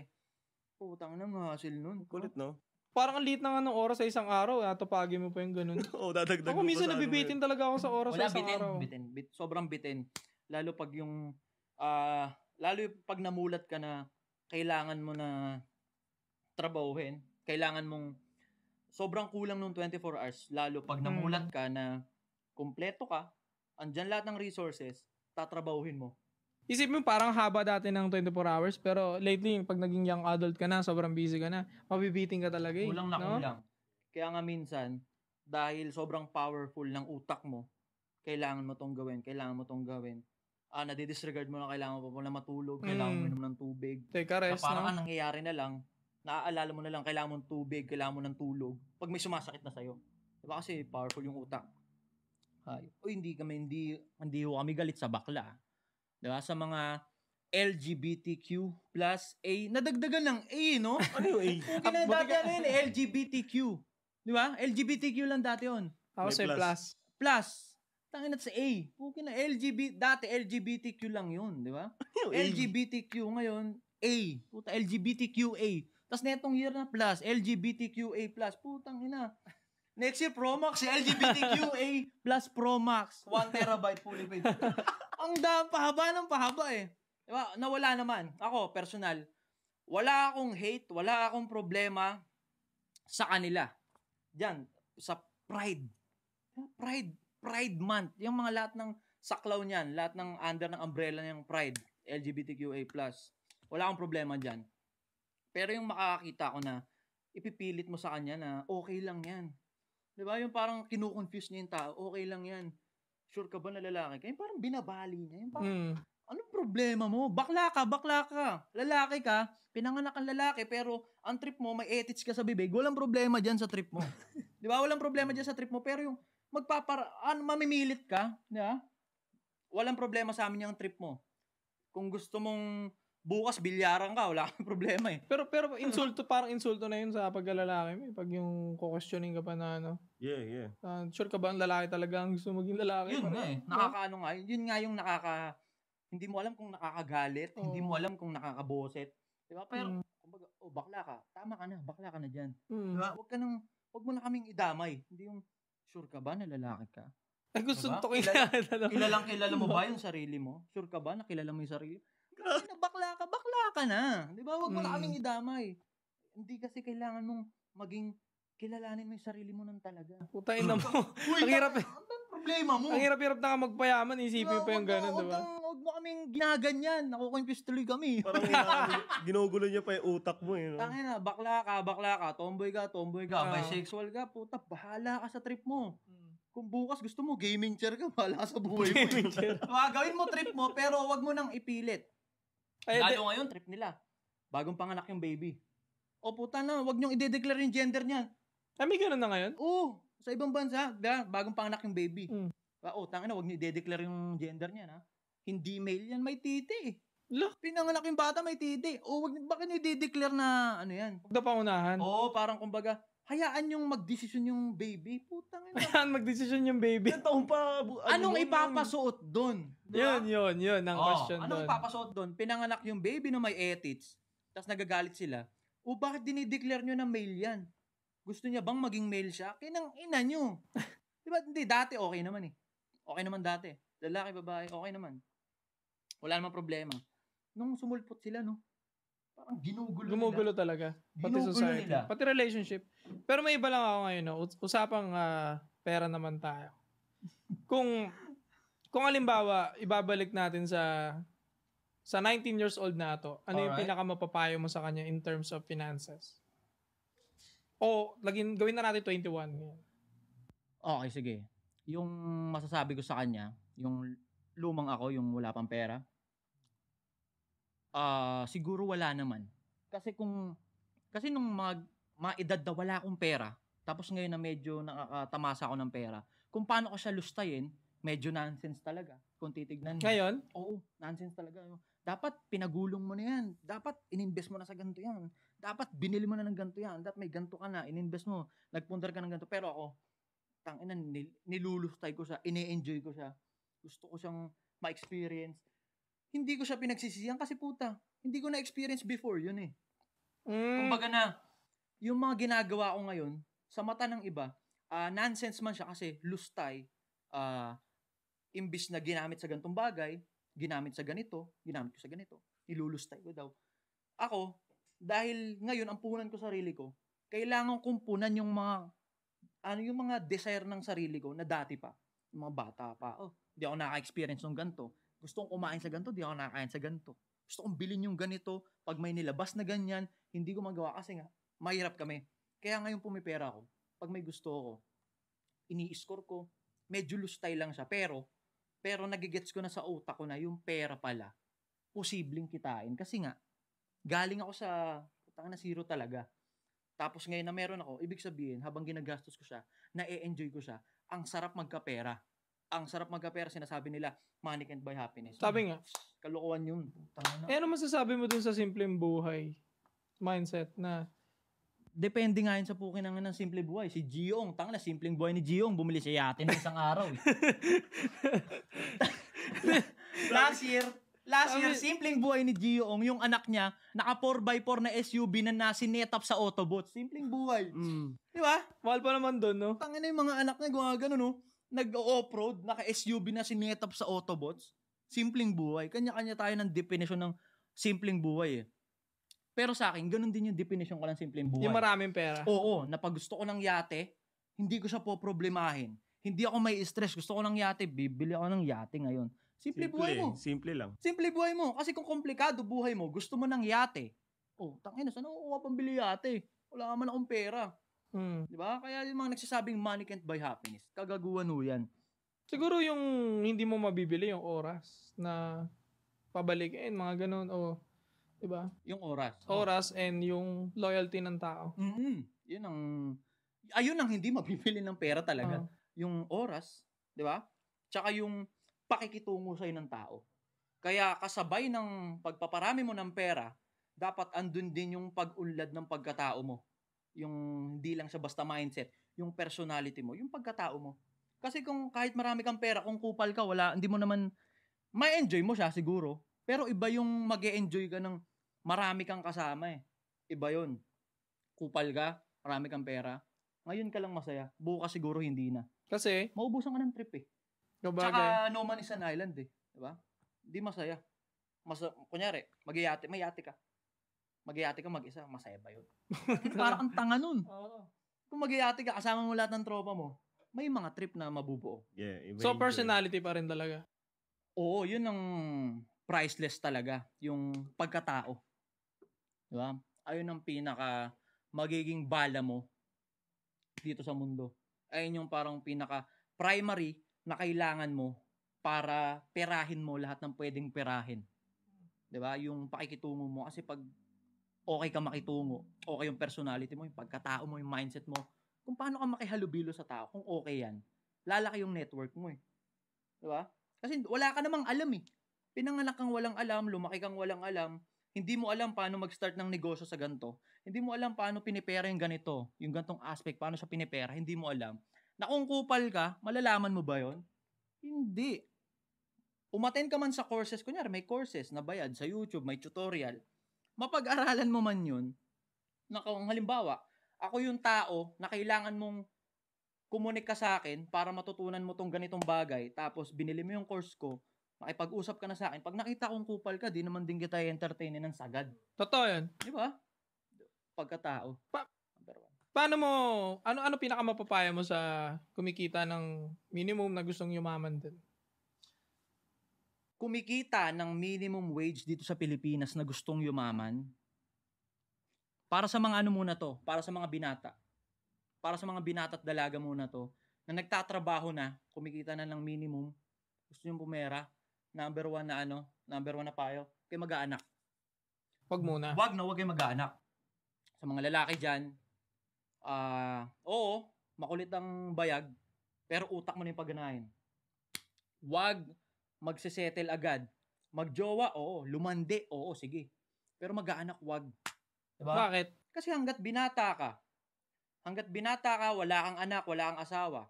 Putang na, mahasil noon Kulit, no? Parang ang liit na nga ng oras sa isang araw, eh, pagi mo pa yung ganun. Oo, dadagdag ako, mo minsan ano nabibitin eh. talaga ako sa oras Wala, sa isang bitin, araw. Bitin, bit, sobrang bitin. Lalo pag yung, uh, lalo pag namulat ka na kailangan mo na trabahuhin, kailangan mong, sobrang kulang nung 24 hours, lalo pag mm. namulat ka na kumpleto ka, andyan lahat ng resources, tatrabahuhin mo. Isipin mo, parang haba dati ng 24 hours, pero lately, yung pag naging young adult ka na, sobrang busy ka na, mabibiting ka talaga eh. Kulang na no? kulang. Kaya nga minsan, dahil sobrang powerful ng utak mo, kailangan mo tong gawin, kailangan mo tong gawin. Ah, nadidisregard mo na kailangan mo pala matulog, mm. kailangan mo mm. minum ng tubig. Teka, rest na. Parang no? nangyayari na lang, naaalala mo na lang, kailangan mo ng tubig, kailangan mo ng tulog. Pag may sumasakit na sa'yo. Diba kasi powerful yung utak. Ay, o hindi kami, hindi, hindi kami galit sa bakla 'di ba? Sa mga LGBTQ plus A. Nadagdagan ng A, no? ano yung A? Kung dati ano yun, eh? LGBTQ. Di ba? LGBTQ lang dati yun. Tapos may plus. Plus. Tangin sa A. Pukin na, LGBT, dati LGBTQ lang yun, di ba? Ano LGBTQ ngayon, A. Puta, LGBTQA. Tapos netong year na plus, LGBTQA plus. Putang ina. Next year, Promax, eh, LGBTQA plus Promax. 1 terabyte fully paid. ang da, pahaba ng pahaba eh. Diba? Nawala naman. Ako, personal. Wala akong hate, wala akong problema sa kanila. Diyan, sa pride. Pride, pride month. Yung mga lahat ng saklaw niyan, lahat ng under ng umbrella ng pride, LGBTQA+. Wala akong problema diyan. Pero yung makakakita ko na ipipilit mo sa kanya na okay lang yan. 'Di ba? Yung parang kino-confuse niya yung tao, okay lang yan sure ka ba na lalaki ka? Yung parang binabali niya. Yung parang, mm. anong problema mo? Bakla ka, bakla ka. Lalaki ka, pinanganak kang lalaki, pero ang trip mo, may ethics ka sa bibig. Walang problema dyan sa trip mo. di ba? Walang problema dyan sa trip mo. Pero yung magpapara, ano, mamimilit ka, di ba? Walang problema sa amin yung trip mo. Kung gusto mong bukas bilyaran ka, wala kang problema eh. Pero pero insulto, parang insulto na yun sa pagkalalaki mo, eh, pag yung questioning ka pa na ano. Yeah, yeah. Uh, sure ka ba ang lalaki talaga ang gusto maging lalaki? Yun nga eh. Nakakaano nga, yun nga yung nakaka, hindi mo alam kung nakakagalit, oh. hindi mo alam kung nakakaboset. Di ba? Pero, mm. kumbaga, oh, bakla ka, tama ka na, bakla ka na diyan. Mm. Di ba? Huwag ka nang, huwag mo na kaming idamay. Hindi yung, sure ka ba na lalaki ka? Ay, gusto diba? to kilala. Kilalang kilala mo ba yung sarili mo? Sure ka ba na kilala mo yung sarili mo? Kasi na bakla ka, bakla ka na. Di ba? Huwag mo na kaming mm. idamay. Hindi kasi kailangan mong maging kilalanin mo yung sarili mo nang talaga. Putain na mo. Uy, ang hirap. Ang problema mo. Ang hirap-hirap na ka magpayaman. Isipin pa yung gano'n, di ba? Huwag mo kaming ginaganyan. Nakukonfuse tuloy kami. Parang ginugulo niya pa yung utak mo. Eh, no? Tangin na, bakla ka, bakla ka. Tomboy ka, tomboy ka. Ah. bisexual ka. Puta, bahala ka sa trip mo. Hmm. Kung bukas gusto mo, gaming chair ka, bahala sa buhay mo. Gaming gawin mo trip mo, pero wag mo nang ipilit. Ay, eh, Lalo de- ngayon, trip nila. Bagong panganak yung baby. O puta na, wag niyong i-declare yung gender niya. Ah, may ganun na ngayon? Oo. Sa ibang bansa, diba? bagong panganak yung baby. Mm. Oh, tangin na, wag niyo i-declare yung gender niya, na. Hindi male yan, may titi Lo, pinanganak yung bata may titi. O oh, wag bakit niyo i-declare na ano yan? Huwag na pangunahan. Oo, parang kumbaga, Hayaan yung magdesisyon yung baby. Putang ina. Hayaan magdesisyon yung baby. Ilang pa. Ano anong ipapasuot doon? Diba? Yun, yun, yun. Ang oh, question doon. Anong dun. ipapasuot doon? Pinanganak yung baby na may ethics. Tapos nagagalit sila. O bakit dinideclare nyo na male yan? Gusto niya bang maging male siya? Kinang ina nyo. ba? Hindi, dati okay naman eh. Okay naman dati. Lalaki, babae, okay naman. Wala namang problema. Nung sumulpot sila, no? parang ginugulo Gumugulo nila. talaga. Pati ginugulo society. Nila. Pati relationship. Pero may iba lang ako ngayon. No? Usapang uh, pera naman tayo. Kung, kung alimbawa, ibabalik natin sa sa 19 years old na to, ano Alright. yung pinakamapapayo mo sa kanya in terms of finances? O, laging, gawin na natin 21 ngayon. Okay, sige. Yung masasabi ko sa kanya, yung lumang ako, yung wala pang pera, uh, siguro wala naman. Kasi kung, kasi nung mga, mga edad na wala akong pera, tapos ngayon na medyo nakakatamasa ako ng pera, kung paano ko siya lustayin, medyo nonsense talaga. Kung titignan mo. Ngayon? Oo, nonsense talaga. Dapat pinagulong mo na yan. Dapat ininvest mo na sa ganito yan. Dapat binili mo na ng ganito yan. Dapat may ganito ka na, ininvest mo. Nagpundar ka ng ganito. Pero ako, tanginan, nilulustay ko siya, ine-enjoy ko siya. Gusto ko siyang ma-experience hindi ko siya pinagsisisihan kasi puta, hindi ko na-experience before yun eh. Mm. Kumbaga na, yung mga ginagawa ko ngayon, sa mata ng iba, uh, nonsense man siya kasi lustay, uh, imbis na ginamit sa ganitong bagay, ginamit sa ganito, ginamit ko sa ganito, nilulustay ko daw. Ako, dahil ngayon ang puhunan ko sarili ko, kailangan kong punan yung mga ano yung mga desire ng sarili ko na dati pa, yung mga bata pa. Oh, hindi ako naka-experience ng ganito. Gusto kong kumain sa ganito, di ako nakakain sa ganito. Gusto kong bilhin yung ganito. Pag may nilabas na ganyan, hindi ko magawa kasi nga, mahirap kami. Kaya ngayon pumipera ako. Pag may gusto ko, ini-score ko. Medyo lustay lang siya. Pero, pero nagigets ko na sa utak ko na yung pera pala, posibleng kitain. Kasi nga, galing ako sa, putang na zero talaga. Tapos ngayon na meron ako, ibig sabihin, habang ginagastos ko siya, na-enjoy ko siya, ang sarap magkapera ang sarap magkapera, sinasabi nila, money can't buy happiness. Sabi nga. Kalokohan yun. Tama na. Eh, ano masasabi mo dun sa simpleng buhay? Mindset na depende nga yun sa pukin ng, ng simple buhay. Si Giyong, tanga na, simpleng buhay ni Giyong, bumili siya yate yatin isang araw. last year, last year, simpleng buhay ni Giyong, yung anak niya, naka 4x4 na SUV na up sa Autobot. Simpleng buhay. Mm. Di ba? Mahal pa naman doon, no? Tanga na yung mga anak niya, gumagano, no? nag-off-road, naka-SUV na sinetap sa Autobots. Simpleng buhay. Kanya-kanya tayo ng definition ng simpleng buhay eh. Pero sa akin, ganun din yung definition ko ng simpleng buhay. Yung maraming pera. Oo, na pag gusto ko ng yate, hindi ko siya po problemahin. Hindi ako may stress. Gusto ko ng yate, bibili ako ng yate ngayon. Simple, simple buhay eh, mo. Simple lang. Simple buhay mo. Kasi kung komplikado buhay mo, gusto mo ng yate. Oh, tangina, saan ako kukuha bili yate? Wala man akong pera. Mm. Di ba? Kaya yung mga nagsasabing money can't buy happiness, kagaguhan ho yan. Siguro yung hindi mo mabibili yung oras na pabalikin, mga ganun, o di ba? Yung oras. Oras oh. and yung loyalty ng tao. Mm-hmm. Yun ang, ayun ang hindi mabibili ng pera talaga. Oh. Yung oras, di ba? Tsaka yung pakikitungo sa'yo ng tao. Kaya kasabay ng pagpaparami mo ng pera, dapat andun din yung pag-unlad ng pagkatao mo yung hindi lang sa basta mindset, yung personality mo, yung pagkatao mo. Kasi kung kahit marami kang pera, kung kupal ka, wala, hindi mo naman, may enjoy mo siya siguro. Pero iba yung mag enjoy ka ng marami kang kasama eh. Iba yon Kupal ka, marami kang pera. Ngayon ka lang masaya. Bukas siguro hindi na. Kasi? Maubusan ka ng trip eh. Kabagay. Tsaka no man is an island eh. Diba? Hindi masaya. Mas, kunyari, mag may yate ka magyayati ka mag-isa, masaya ba yun? Parang ang tanga nun. Oo. Kung magyayati ka, kasama mo lahat ng tropa mo, may mga trip na mabubuo. Yeah, so personality pa rin talaga. Oo, yun ang priceless talaga, yung pagkatao. Di ba? Ayun ang pinaka magiging bala mo dito sa mundo. Ayun yung parang pinaka primary na kailangan mo para perahin mo lahat ng pwedeng perahin. 'Di ba? Yung pakikitungo mo kasi pag okay ka makitungo, okay yung personality mo, yung pagkatao mo, yung mindset mo, kung paano ka makihalubilo sa tao, kung okay yan, lalaki yung network mo eh. Diba? Kasi wala ka namang alam eh. Pinanganak kang walang alam, lumaki kang walang alam, hindi mo alam paano mag-start ng negosyo sa ganito. Hindi mo alam paano pinipera yung ganito, yung gantong aspect, paano siya pinipera, hindi mo alam. Na kung kupal ka, malalaman mo ba yon? Hindi. Umaten ka man sa courses, kunyari may courses na bayad sa YouTube, may tutorial, mapag-aralan mo man yun, na kung halimbawa, ako yung tao na kailangan mong kumunik ka sa akin para matutunan mo tong ganitong bagay, tapos binili mo yung course ko, makipag-usap ka na sa akin. Pag nakita kong kupal ka, di naman din kita entertainin ng sagad. Totoo yan. Di ba? Pagkatao. Pa- Paano mo, ano ano pinaka mapapaya mo sa kumikita ng minimum na gustong yumaman din? kumikita ng minimum wage dito sa Pilipinas na gustong yumaman, para sa mga ano muna to, para sa mga binata, para sa mga binata at dalaga muna to, na nagtatrabaho na, kumikita na ng minimum, gusto yung pumera, number one na ano, number one na payo, kayo mag-aanak. Wag muna. Wag na, wag kayo mag-aanak. Sa mga lalaki dyan, ah, uh, oo, makulit ang bayag, pero utak mo na yung pagganahin. Wag magsesettle agad. Magjowa, oo. Lumande, oo, sige. Pero mag-aanak, wag. Diba? Bakit? Kasi hanggat binata ka, hanggat binata ka, wala kang anak, wala kang asawa,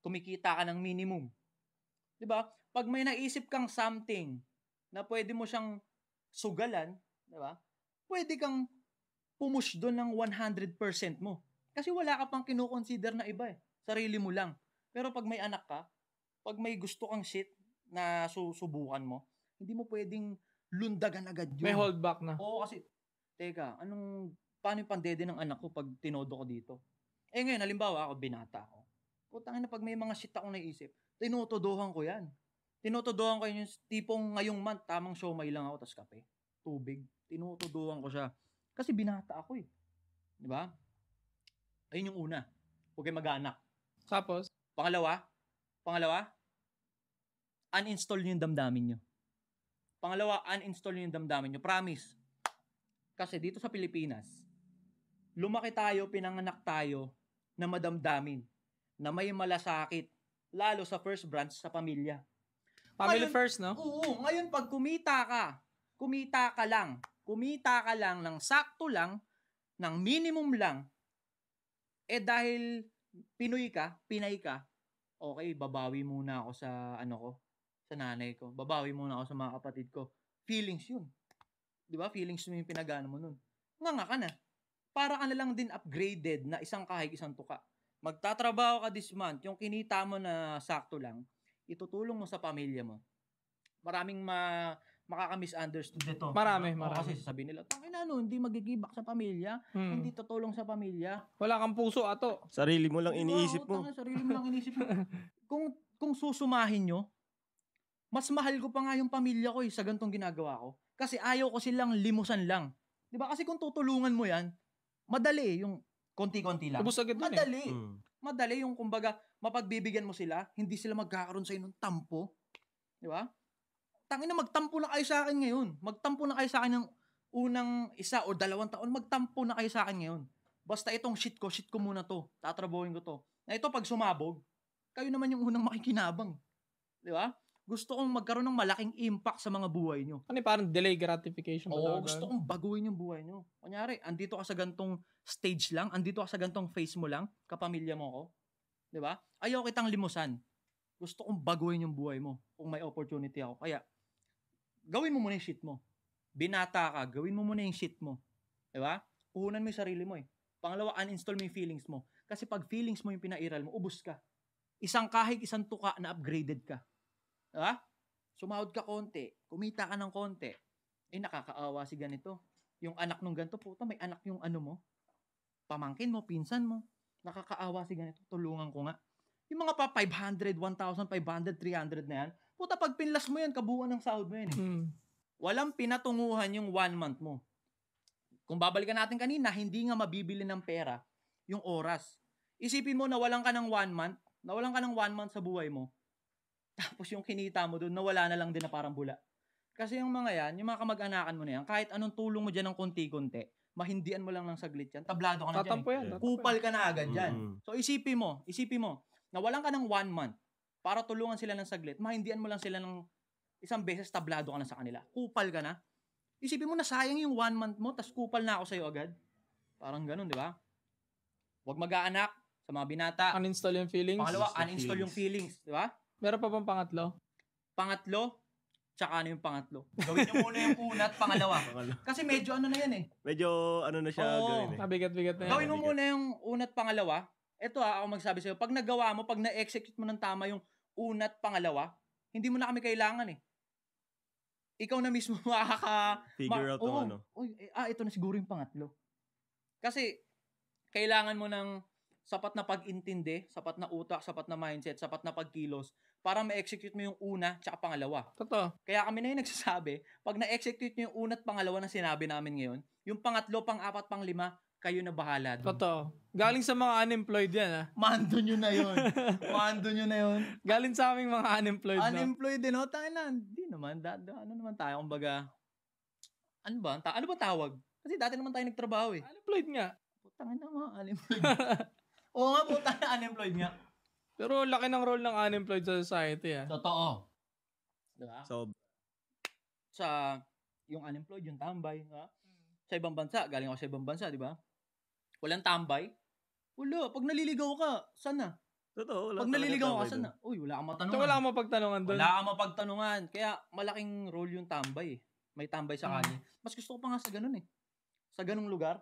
kumikita ka ng minimum. Di ba? Pag may naisip kang something na pwede mo siyang sugalan, di ba? Pwede kang pumush doon ng 100% mo. Kasi wala ka pang kinukonsider na iba eh. Sarili mo lang. Pero pag may anak ka, pag may gusto kang shit, na susubukan mo, hindi mo pwedeng lundagan agad yun. May hold back na. Oo, kasi, teka, anong, paano yung pandede ng anak ko pag tinodo ko dito? Eh ngayon, halimbawa ako, binata ako. Putang na pag may mga shit akong naisip, tinutodohan ko yan. Tinutodohan ko yun yung tipong ngayong month, tamang siomay lang ako, tas kape, tubig. Tinutodohan ko siya. Kasi binata ako eh. Di ba? Ayun yung una. Huwag kayo mag-anak. Tapos? Pangalawa? Pangalawa? uninstall nyo yung damdamin nyo. Pangalawa, uninstall nyo yung damdamin nyo. Promise. Kasi dito sa Pilipinas, lumaki tayo, pinanganak tayo na madamdamin, na may malasakit, lalo sa first branch sa pamilya. Family ngayon, first, no? Oo, ngayon pag kumita ka, kumita ka lang, kumita ka lang ng sakto lang, ng minimum lang, eh dahil Pinoy ka, Pinay ka, okay, babawi muna ako sa ano ko, sa nanay ko. Babawi muna ako sa mga kapatid ko. Feelings yun. Di ba? Feelings mo yung pinagano mo nun. Nga nga ka na. Para ka na lang din upgraded na isang kahig isang tuka. Magtatrabaho ka this month, yung kinita mo na sakto lang, itutulong mo sa pamilya mo. Maraming ma makaka-misunderstood ito. Marami, marami. Kasi sasabihin nila, tangin ano, hindi magigibak sa pamilya, hmm. hindi tutulong sa pamilya. Wala kang puso ato. Sarili mo lang iniisip wow, mo. Tangin, sarili mo lang iniisip mo. kung kung susumahin nyo, mas mahal ko pa nga yung pamilya ko eh, sa gantong ginagawa ko. Kasi ayaw ko silang limusan lang. Di ba? Kasi kung tutulungan mo yan, madali eh, yung konti-konti lang. Tapos agad eh. Madali. Eh. Madali yung kumbaga, mapagbibigyan mo sila, hindi sila magkakaroon sa ng tampo. Di ba? Tangin na magtampo na kayo sa akin ngayon. Magtampo na kayo sa akin ng unang isa o dalawang taon, magtampo na kayo sa akin ngayon. Basta itong shit ko, shit ko muna to. Tatrabuhin ko to. Na ito pag sumabog, kayo naman yung unang makikinabang. Di ba? gusto kong magkaroon ng malaking impact sa mga buhay nyo. Ano parang delay gratification? Oo, gusto kong baguhin yung buhay nyo. Kunyari, andito ka sa gantong stage lang, andito ka sa gantong face mo lang, kapamilya mo ako. Di ba? Ayaw kitang limusan. Gusto kong baguhin yung buhay mo kung may opportunity ako. Kaya, gawin mo muna yung shit mo. Binata ka, gawin mo muna yung shit mo. Di ba? Puhunan mo yung sarili mo eh. Pangalawa, uninstall mo yung feelings mo. Kasi pag feelings mo yung pinairal mo, ubus ka. Isang kahig, isang tuka na upgraded ka Ha? Sumahod ka konti, kumita ka ng konti. Eh, nakakaawa si ganito. Yung anak nung ganito, puta, may anak yung ano mo. Pamangkin mo, pinsan mo. Nakakaawa si ganito, tulungan ko nga. Yung mga pa 500, 1,500, 300 na yan, puta, pag pinlas mo yan, kabuuan ng sahod mo yan eh. Hmm. Walang pinatunguhan yung one month mo. Kung babalikan natin kanina, hindi nga mabibili ng pera yung oras. Isipin mo na walang ka ng one month, na nawalan ka ng one month sa buhay mo, tapos yung kinita mo doon, nawala na lang din na parang bula. Kasi yung mga yan, yung mga kamag-anakan mo na yan, kahit anong tulong mo dyan ng konti-konti, mahindian mo lang ng saglit yan, tablado ka na tatampo dyan. Eh. Yan, eh. Kupal ka na agad mm. dyan. So isipin mo, isipin mo, nawalan ka ng one month para tulungan sila ng saglit, mahindian mo lang sila ng isang beses, tablado ka na sa kanila. Kupal ka na. Isipin mo na sayang yung one month mo, tas kupal na ako sa'yo agad. Parang ganun, di ba? Huwag mag-aanak sa mga binata. Uninstall yung feelings. Pangalawa, uninstall feelings. yung feelings, di ba? Meron pa bang pangatlo? Pangatlo? Tsaka ano yung pangatlo? Gawin niyo muna yung una at pangalawa. Kasi medyo ano na yan eh. Medyo ano na siya Oo. gawin eh. Mabigat-bigat na yan. Gawin mo muna yung una at pangalawa. Ito ha, ah, ako magsabi sa'yo. Pag nagawa mo, pag na-execute mo ng tama yung una at pangalawa, hindi mo na kami kailangan eh. Ikaw na mismo makaka... Figure out ng ano. uy, eh, ah, ito na siguro yung pangatlo. Kasi, kailangan mo ng sapat na pag-intindi, sapat na utak, sapat na mindset, sapat na pagkilos para ma-execute mo yung una tsaka pangalawa. Totoo. Kaya kami na yung nagsasabi, pag na-execute nyo yung una at pangalawa na sinabi namin ngayon, yung pangatlo, pang-apat, pang-lima, kayo na bahala dun. Totoo. Galing sa mga unemployed yan, ha? Ah. Mando nyo na yun. Mando nyo na yun. Galing sa aming mga unemployed, Unemployed din, no? Oh. Tayo na, hindi naman. Da, da, ano naman tayo, kumbaga, ano ba? Ta- ano ba tawag? Kasi dati naman tayo nagtrabaho, eh. Unemployed nga. Putangin na mga unemployed. Oo nga, putang na unemployed nga. Pero laki ng role ng unemployed sa society ah. Totoo. Diba? So, sa yung unemployed, yung tambay, ha? Mm. Sa ibang bansa, galing ako sa ibang bansa, di ba? Walang tambay. Wala, pag naliligaw ka, sana. Totoo, wala. Pag naliligaw ka, sana. Uy, wala kang matanungan. So, wala kang mapagtanungan doon. Wala kang mapagtanungan. Kaya malaking role yung tambay. Eh. May tambay sa mm. kanya. Mas gusto ko pa nga sa ganun eh. Sa ganung lugar.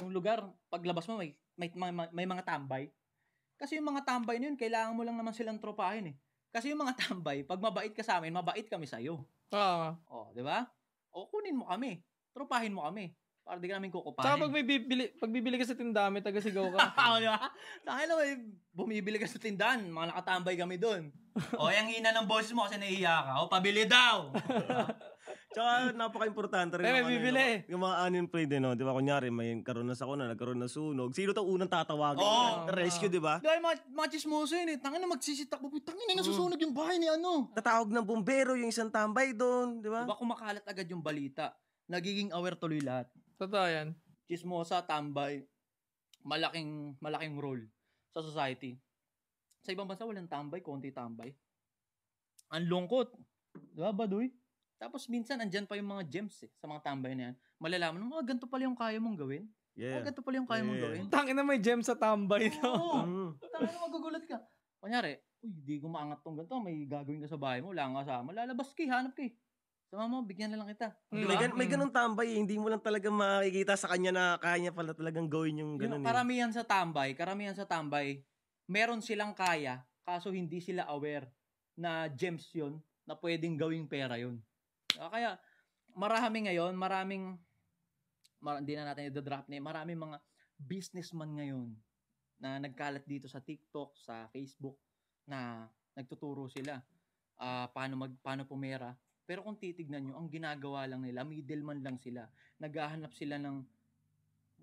Yung lugar, paglabas mo, may, may, may, may mga tambay kasi yung mga tambay na yun, kailangan mo lang naman silang tropahin eh. Kasi yung mga tambay, pag mabait ka sa amin, mabait kami sa iyo. Ah. Oh, di ba? O kunin mo kami. Tropahin mo kami. Para di ka namin kukupahin. Saka pag may bibili, pag bibili ka sa tindahan, may taga sigaw ka. Oo, di ba? Saka lang, may bumibili ka sa tindahan, mga nakatambay kami doon. o, yung hina ng boss mo kasi naiiyak ka. O, pabili daw! Tsaka napaka-importante rin. May bibili. Ano, yung, yung mga unemployed, no? di ba? Kunyari, may karoon na sakuna, nagkaroon na sunog. Sino to unang tatawagin? Oh, Rescue, di ba? Dahil mga, mga chismoso yun eh. Tangin na magsisitak. Tangin na mm. nasusunog yung bahay ni ano. Tatawag ng bumbero yung isang tambay doon, di ba? Diba kumakalat agad yung balita? Nagiging aware tuloy lahat. Totoo yan. Chismosa, tambay, malaking, malaking role sa society. Sa ibang bansa, walang tambay, konti tambay. Ang lungkot. Diba, Baduy? Tapos minsan andiyan pa yung mga gems eh, sa mga tambay na yan. Malalaman mo, oh, ganito pala yung kaya mong gawin. Ah, yeah. Oh, ganito pala yung kaya yeah. mong gawin. Tangin na may gems sa tambay na. Oo. Mm. Tangin na magugulat ka. Kunyari, uy, di maangat tong ganito, may gagawin ka sa bahay mo, wala ka sama. Lalabas ka, eh, hanap ka eh. Sama mo, bigyan na lang kita. Mm. May, gan- may mm. ganong tambay, eh, hindi mo lang talaga makikita sa kanya na kaya niya pala talagang gawin yung ganun. Yung, karamihan eh. sa tambay, karamihan sa tambay, meron silang kaya, kaso hindi sila aware na gems yon na pwedeng gawing pera yon Uh, kaya, marami ngayon, maraming, mar- hindi na natin i-drop na maraming mga businessman ngayon na nagkalat dito sa TikTok, sa Facebook, na nagtuturo sila uh, paano mag paano pumera. Pero kung titignan nyo, ang ginagawa lang nila, middleman lang sila. Naghahanap sila ng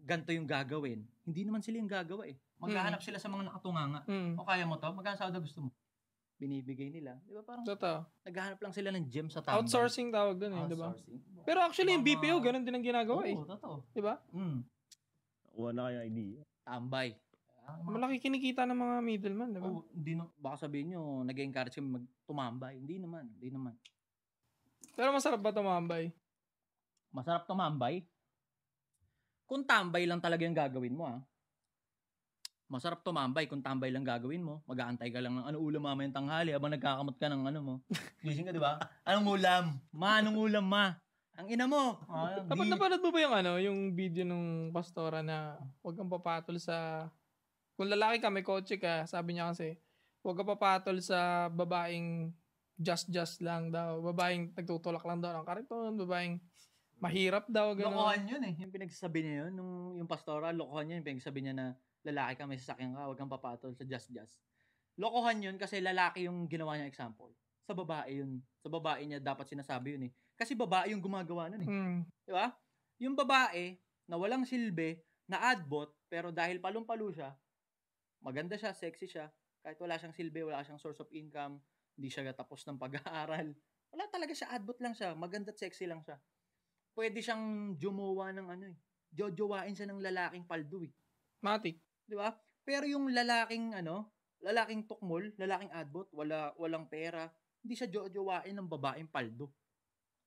ganito yung gagawin. Hindi naman sila yung gagawa eh. Maghahanap mm. sila sa mga nakatunganga. Mm. O kaya mo to, magkano sa gusto mo? binibigay nila. Di ba parang Totoo. naghahanap lang sila ng gem sa tambay. Outsourcing tawag dun eh, di ba? Pero actually, yung BPO, ganun din ang ginagawa eh. Oo, totoo. Di ba? Mm, Wala na kayo idea. tambay. Ah, Malaki kinikita ng mga middleman, di ba? Oh, hindi na, baka sabihin nyo, nag-encourage kami magtumambay. Hindi naman, hindi naman. Pero masarap ba tumambay? Masarap tumambay. Kung tambay lang talaga yung gagawin mo, ah. Masarap tumambay kung tambay lang gagawin mo. Mag-aantay ka lang ng ano ulam mamaya tanghali habang nagkakamot ka ng ano mo. Gising ka, di ba? Anong ulam? Ma, anong ulam, ma? Ang ina mo! Ah, Tapos di... napanood mo ba yung ano, yung video ng pastora na huwag kang papatol sa... Kung lalaki ka, may kotse ka, sabi niya kasi, huwag kang papatol sa babaeng just-just lang daw. Babaeng nagtutulak lang daw ng kariton, babaeng mahirap daw. Gano. Lokohan yun eh. Yung pinagsasabi niya yun, nung, yung pastora, lokohan niya, yung pinagsasabi niya na lalaki ka, may sasakyan ka, wag kang papatol sa just just. Lokohan yun kasi lalaki yung ginawa niya example. Sa babae yun. Sa babae niya dapat sinasabi yun eh. Kasi babae yung gumagawa nun eh. Mm. Di ba? Yung babae na walang silbi, na adbot, pero dahil palumpalo siya, maganda siya, sexy siya, kahit wala siyang silbi, wala siyang source of income, hindi siya tapos ng pag-aaral. Wala talaga siya, adbot lang siya, maganda at sexy lang siya. Pwede siyang jumuwa ng ano eh, jojowain siya ng lalaking paldo eh. Matik. 'Di ba? Pero yung lalaking ano, lalaking tukmol, lalaking adbot, wala walang pera, hindi siya jojowain ng babaeng paldo.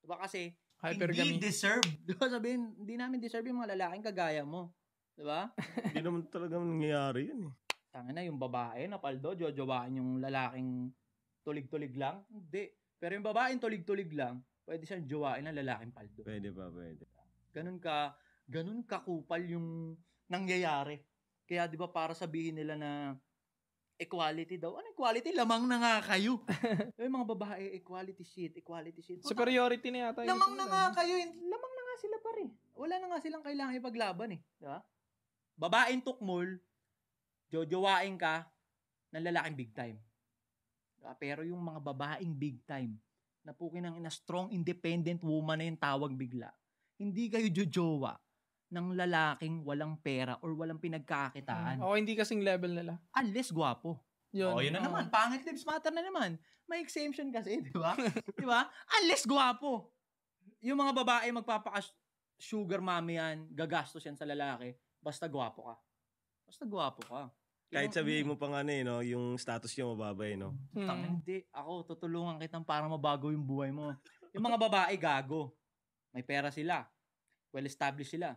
'Di ba kasi Hypergamy. Hindi deserve. Di ba sabihin, hindi namin deserve yung mga lalaking kagaya mo. Di ba? Hindi naman talaga nangyayari yun eh. Tanga na, yung babae na paldo, jojowain yung lalaking tulig-tulig lang. Hindi. Pero yung babaeng tulig-tulig lang, pwede siyang jowain ng lalaking paldo. Pwede pa, pwede. Ganun ka, ganun kakupal yung nangyayari kaya 'di ba para sabihin nila na equality daw. Ano equality? Lamang na nga kayo. Yung mga babae, equality shit, equality shit. Superiority na yata. Lamang na ano nga kayo. Lamang na nga sila pare. Wala na nga silang kailangan ipaglaban eh. Di ba? Babaeng tukmol, jojowain ka, ng lalaking big time. Diba? Pero yung mga babaeng big time, na pukin ng ina strong independent woman na yung tawag bigla. Hindi kayo jojowa ng lalaking walang pera or walang mm. pinagkakitaan. O hindi kasing level nila. Unless gwapo. Yun. Oh, yun na ano naman. Pangit lips matter na naman. May exemption kasi, di ba? di ba? Unless gwapo. Yung mga babae magpapaka-sugar mommy yan, gagastos yan sa lalaki, basta gwapo ka. Basta gwapo ka. Kahit sabihin ano. mo pang ano eh, no? yung status niya mababa eh, no? Hmm. Tang, hindi. Ako, tutulungan kitang para mabago yung buhay mo. Yung mga babae, gago. May pera sila. Well-established sila.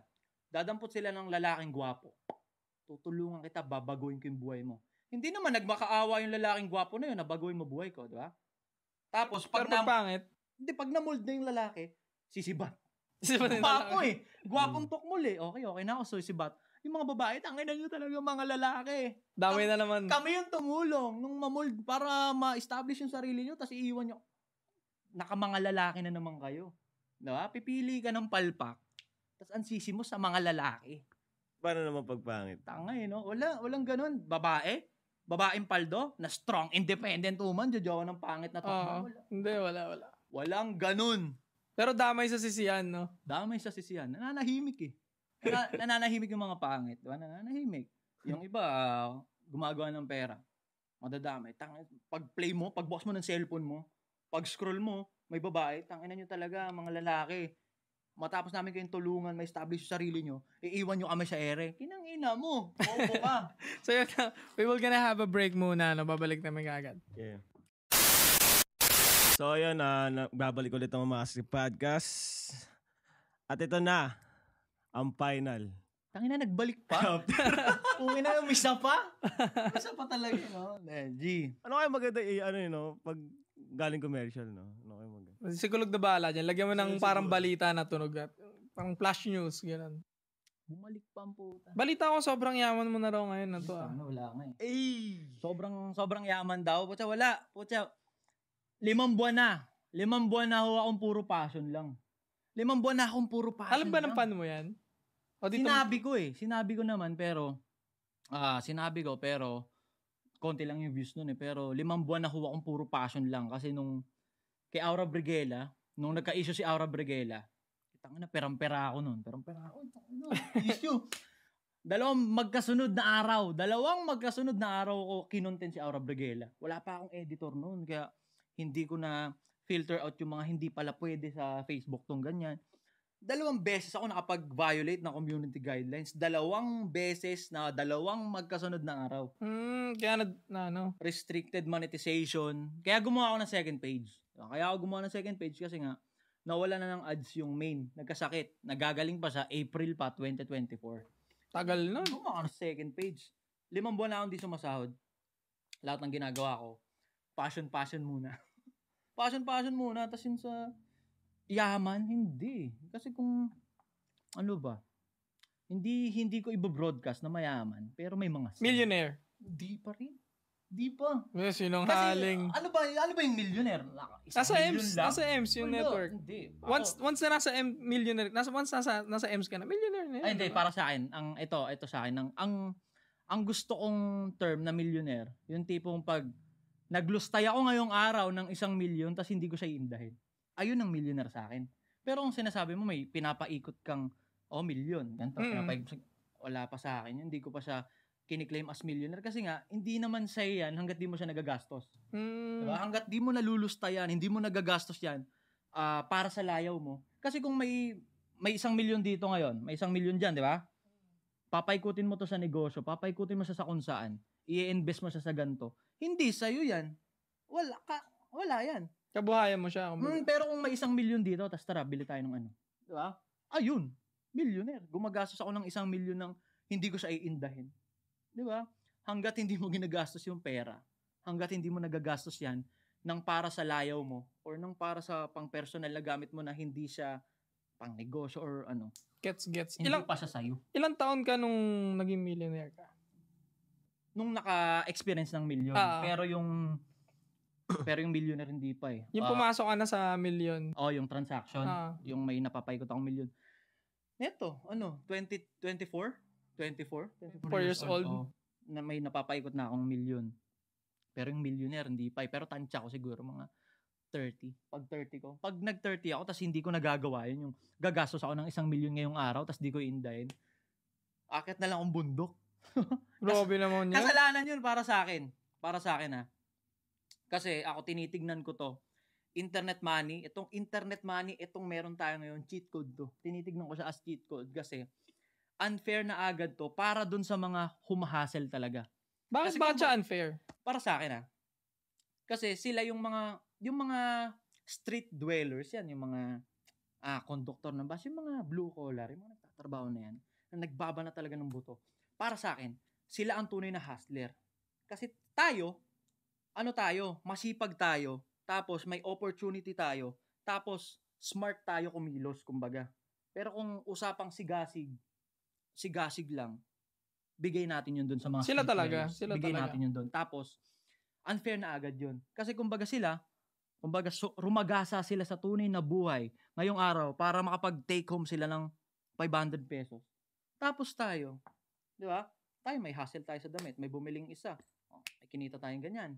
Dadampot sila ng lalaking gwapo. Tutulungan kita, babaguhin ko yung buhay mo. Hindi naman nagmakaawa yung lalaking gwapo na yun, nabaguhin mo buhay ko, di ba? Tapos, pag Pero na... pangit. Hindi, pag namold na yung lalaki, sisibat. Sisibat yung Gwapo eh. Gwapong mm. tukmol eh. Okay, okay na ako, so sisibat yung mga babae, tangin na nyo talaga yung mga lalaki. Dami Kam- na naman. Kami yung tumulong nung mamold para ma-establish yung sarili nyo, tapos iiwan nyo. Nakamanga lalaki na naman kayo. Diba? Pipili ka ng palpak tapos ang sisi mo sa mga lalaki. Paano naman pagpangit? Tanga eh, no? Wala, walang ganun. Babae, babaeng paldo, na strong, independent woman, jojowa ng pangit na tao. wala. Hindi, wala, wala. Walang ganun. Pero damay sa sisiyan, no? Damay sa sisiyan. Nananahimik eh. Na, nananahimik yung mga pangit. Diba? Nananahimik. Yung iba, uh, gumagawa ng pera. Madadamay. Tang, pag play mo, pag boss mo ng cellphone mo, pag scroll mo, may babae, tanginan nyo talaga mga lalaki matapos namin kayong tulungan, may establish yung sarili nyo, iiwan nyo kami sa ere. Kinang ina mo. Opo ka. so yun, we will gonna have a break muna. No? Babalik namin kaagad. Yeah. So yun, uh, babalik ulit ang mga podcast. At ito na, ang final. Tangina, nagbalik pa. Kung ina, umisa pa. Umisa pa talaga, no? Eh, G. Ano kaya maganda, eh, ano yun, no? Pag galing commercial, no? Ano kayo mag Si Kulog na bahala dyan. Lagyan mo ng parang balita na tunog at parang flash news, ganun. Bumalik pa ang puta. Balita ko sobrang yaman mo na raw ngayon na to. Ah. Ano, wala nga eh. Ay! Sobrang, sobrang yaman daw. Putya, wala. Putya, limang buwan na. Limang buwan na ako akong puro passion lang. Limang buwan na akong puro passion Alam ba lang. ng paano mo yan? O dito sinabi mo... ko eh. Sinabi ko naman pero, ah, uh, sinabi ko pero, konti lang yung views noon eh. Pero limang buwan na nakuha kong puro passion lang. Kasi nung kay Aura Brigela, nung nagka-issue si Aura Brigela, kitang na perampera ako noon. Perampera pera ako. issue. dalawang magkasunod na araw. Dalawang magkasunod na araw ko kinontent si Aura Brigela. Wala pa akong editor noon. Kaya hindi ko na filter out yung mga hindi pala pwede sa Facebook tong ganyan dalawang beses ako nakapag-violate ng community guidelines. Dalawang beses na dalawang magkasunod na araw. Mm, kaya na, na ano? Restricted monetization. Kaya gumawa ako ng second page. Diba? Kaya ako gumawa ng second page kasi nga, nawala na ng ads yung main. Nagkasakit. Nagagaling pa sa April pa, 2024. Tagal na. Gumawa ng second page. Limang buwan na akong di sumasahod. Lahat ng ginagawa ko, passion-passion muna. passion-passion muna. Tapos yun sa yaman, hindi. Kasi kung, ano ba, hindi hindi ko ibo-broadcast na mayaman, pero may mga... Millionaire. Hindi pa rin. Di pa. Yes, yun ang haling. Ano ba, ano ba yung millionaire? Isa nasa M's, lang? nasa M's yung Wala, network. Hindi. once, once na nasa M, millionaire, nasa, once nasa, nasa M's ka na, millionaire na yun. Ay, hindi, diba? para sa akin, ang, ito, ito sa akin, ang, ang, ang gusto kong term na millionaire, yung tipong pag naglustay ako ngayong araw ng isang milyon, tapos hindi ko siya iindahin ayun ang millionaire sa akin. Pero kung sinasabi mo may pinapaikot kang oh million, ganito, mm. pinapaikot, wala pa sa akin. Hindi ko pa siya kiniklaim as millionaire kasi nga hindi naman siya yan hangga't di mo siya nagagastos. Mm. Diba? Hangga't di mo nalulusta yan, hindi mo nagagastos yan uh, para sa layaw mo. Kasi kung may may isang million dito ngayon, may isang million diyan, di ba? Papaikutin mo to sa negosyo, papaikutin mo siya sa kung i-invest mo siya sa ganto. Hindi sa iyo yan. Wala ka, wala yan. Kabuhayan mo siya. Kumbaga. Hmm, pero kung may isang milyon dito, tas tara, bili tayo ng ano. Di ba? Ayun, millionaire. Gumagastos ako ng isang milyon ng hindi ko siya iindahin. Di ba? Hanggat hindi mo ginagastos yung pera, hanggat hindi mo nagagastos yan, ng para sa layaw mo or ng para sa pang-personal na gamit mo na hindi siya pang-negosyo or ano. Gets, gets. Hindi ilang, pa siya sa'yo. Ilang taon ka nung naging millionaire ka? Nung naka-experience ng milyon. Ah. Pero yung Pero yung millionaire hindi pa eh. Yung uh, pumasok ka na sa million. Oh, yung transaction. Ah. Yung may napapaikot akong million. Neto, ano, 20, 24? 24? 24 years old. old. Oh. na may napapaikot na akong million. Pero yung millionaire, hindi pa eh. Pero tansya ko siguro mga 30. Pag 30 ko. Pag nag-30 ako, tapos hindi ko nagagawa yun. Yung gagastos ako ng isang milyon ngayong araw, tapos di ko indahin. Akit na lang ang bundok. Grabe naman yun. Kasalanan yun para sa akin. Para sa akin ha. Ah. Kasi ako tinitignan ko to, internet money, itong internet money, itong meron tayo ngayon, cheat code to. Tinitignan ko siya as cheat code kasi unfair na agad to para dun sa mga humahasel talaga. Bakit ba siya unfair? Para sa akin ah. Kasi sila yung mga yung mga street dwellers yan, yung mga ah, conductor ng bus, yung mga blue collar, yung mga nagtatrabaho na yan, na nagbaba na talaga ng buto. Para sa akin, sila ang tunay na hustler. Kasi tayo, ano tayo, masipag tayo, tapos may opportunity tayo, tapos smart tayo kumilos, kumbaga. Pero kung usapang sigasig, sigasig lang, bigay natin yun doon sa mga Sila talaga. Players. Sila bigay talaga. natin yun doon. Tapos, unfair na agad yun. Kasi kumbaga sila, kumbaga so, rumagasa sila sa tunay na buhay ngayong araw para makapag-take home sila ng 500 pesos. Tapos tayo, di ba? Tayo may hustle tayo sa damit, may bumiling isa. Oh, may kinita tayong ganyan.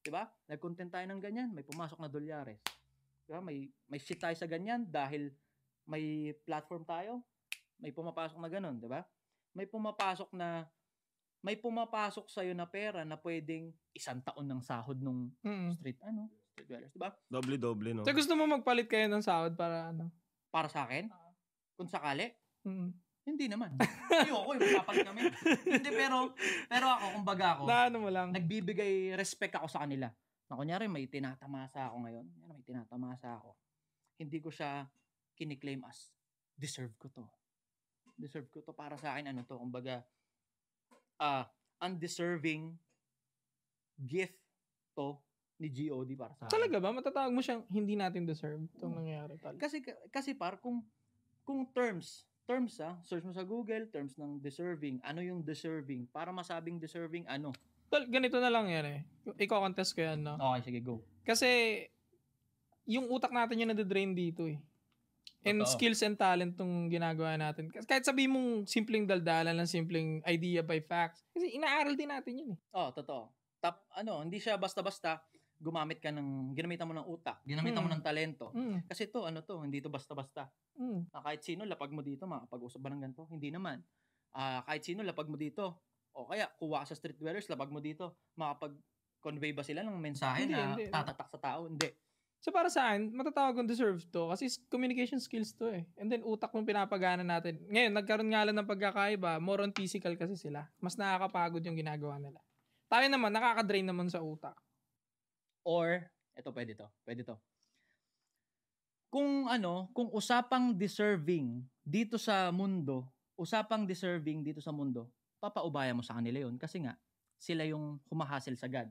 'Di ba? Nag-content tayo ng ganyan, may pumasok na dolyares. 'Di ba? May may shit tayo sa ganyan dahil may platform tayo. May pumapasok na ganun, 'di ba? May pumapasok na may pumapasok sa iyo na pera na pwedeng isang taon ng sahod nung mm-hmm. street ano, street dwellers, 'di ba? Doble-doble no. So gusto mo magpalit kayo ng sahod para ano? Para sa akin? Uh-huh. Kung sakali? Mm-hmm. Hindi naman. Ayoko, mapapag eh, kami. Hindi, pero, pero ako, kumbaga ako, na, ano mo lang. nagbibigay respect ako sa kanila. Na kunyari, may tinatamasa ako ngayon. Yan, may tinatamasa ako. Hindi ko siya kiniklaim as, deserve ko to. Deserve ko to para sa akin, ano to, kumbaga, uh, undeserving gift to ni G.O.D. para sa akin. Talaga ba? Matatawag mo siyang hindi natin deserve itong nangyayari. Tal. Kasi, kasi par, kung, kung terms terms ah, search mo sa Google, terms ng deserving. Ano yung deserving? Para masabing deserving, ano? Well, ganito na lang yan eh. Iko-contest ko yan, no? Okay, sige, go. Kasi, yung utak natin yung nade-drain dito eh. And Totoo. skills and talent tong ginagawa natin. Kahit sabi mong simpleng daldala lang, simpleng idea by facts. Kasi inaaral din natin yun eh. oh, totoo. Tap, ano, hindi siya basta-basta gumamit ka ng, ginamitan mo ng utak, ginamitan mm. mo ng talento. Mm. Kasi to, ano to, hindi to basta-basta. Mm. Ah, kahit sino, lapag mo dito, makapag-usap ba ng ganito? Hindi naman. Ah, kahit sino, lapag mo dito. O kaya, kuha ka sa street dwellers, lapag mo dito. Makapag-convey ba sila ng mensahe hindi, na hindi. tatatak sa tao? Hindi. So para sa saan, matatawag kong deserve to kasi communication skills to eh. And then utak mong pinapagana natin. Ngayon, nagkaroon nga lang ng pagkakaiba, more on physical kasi sila. Mas nakakapagod yung ginagawa nila. Tayo naman, nakakadrain naman sa utak. Or, eto pwede to, pwede to. Kung ano, kung usapang deserving dito sa mundo, usapang deserving dito sa mundo, papaubaya mo sa kanila yon kasi nga, sila yung humahasil sa God.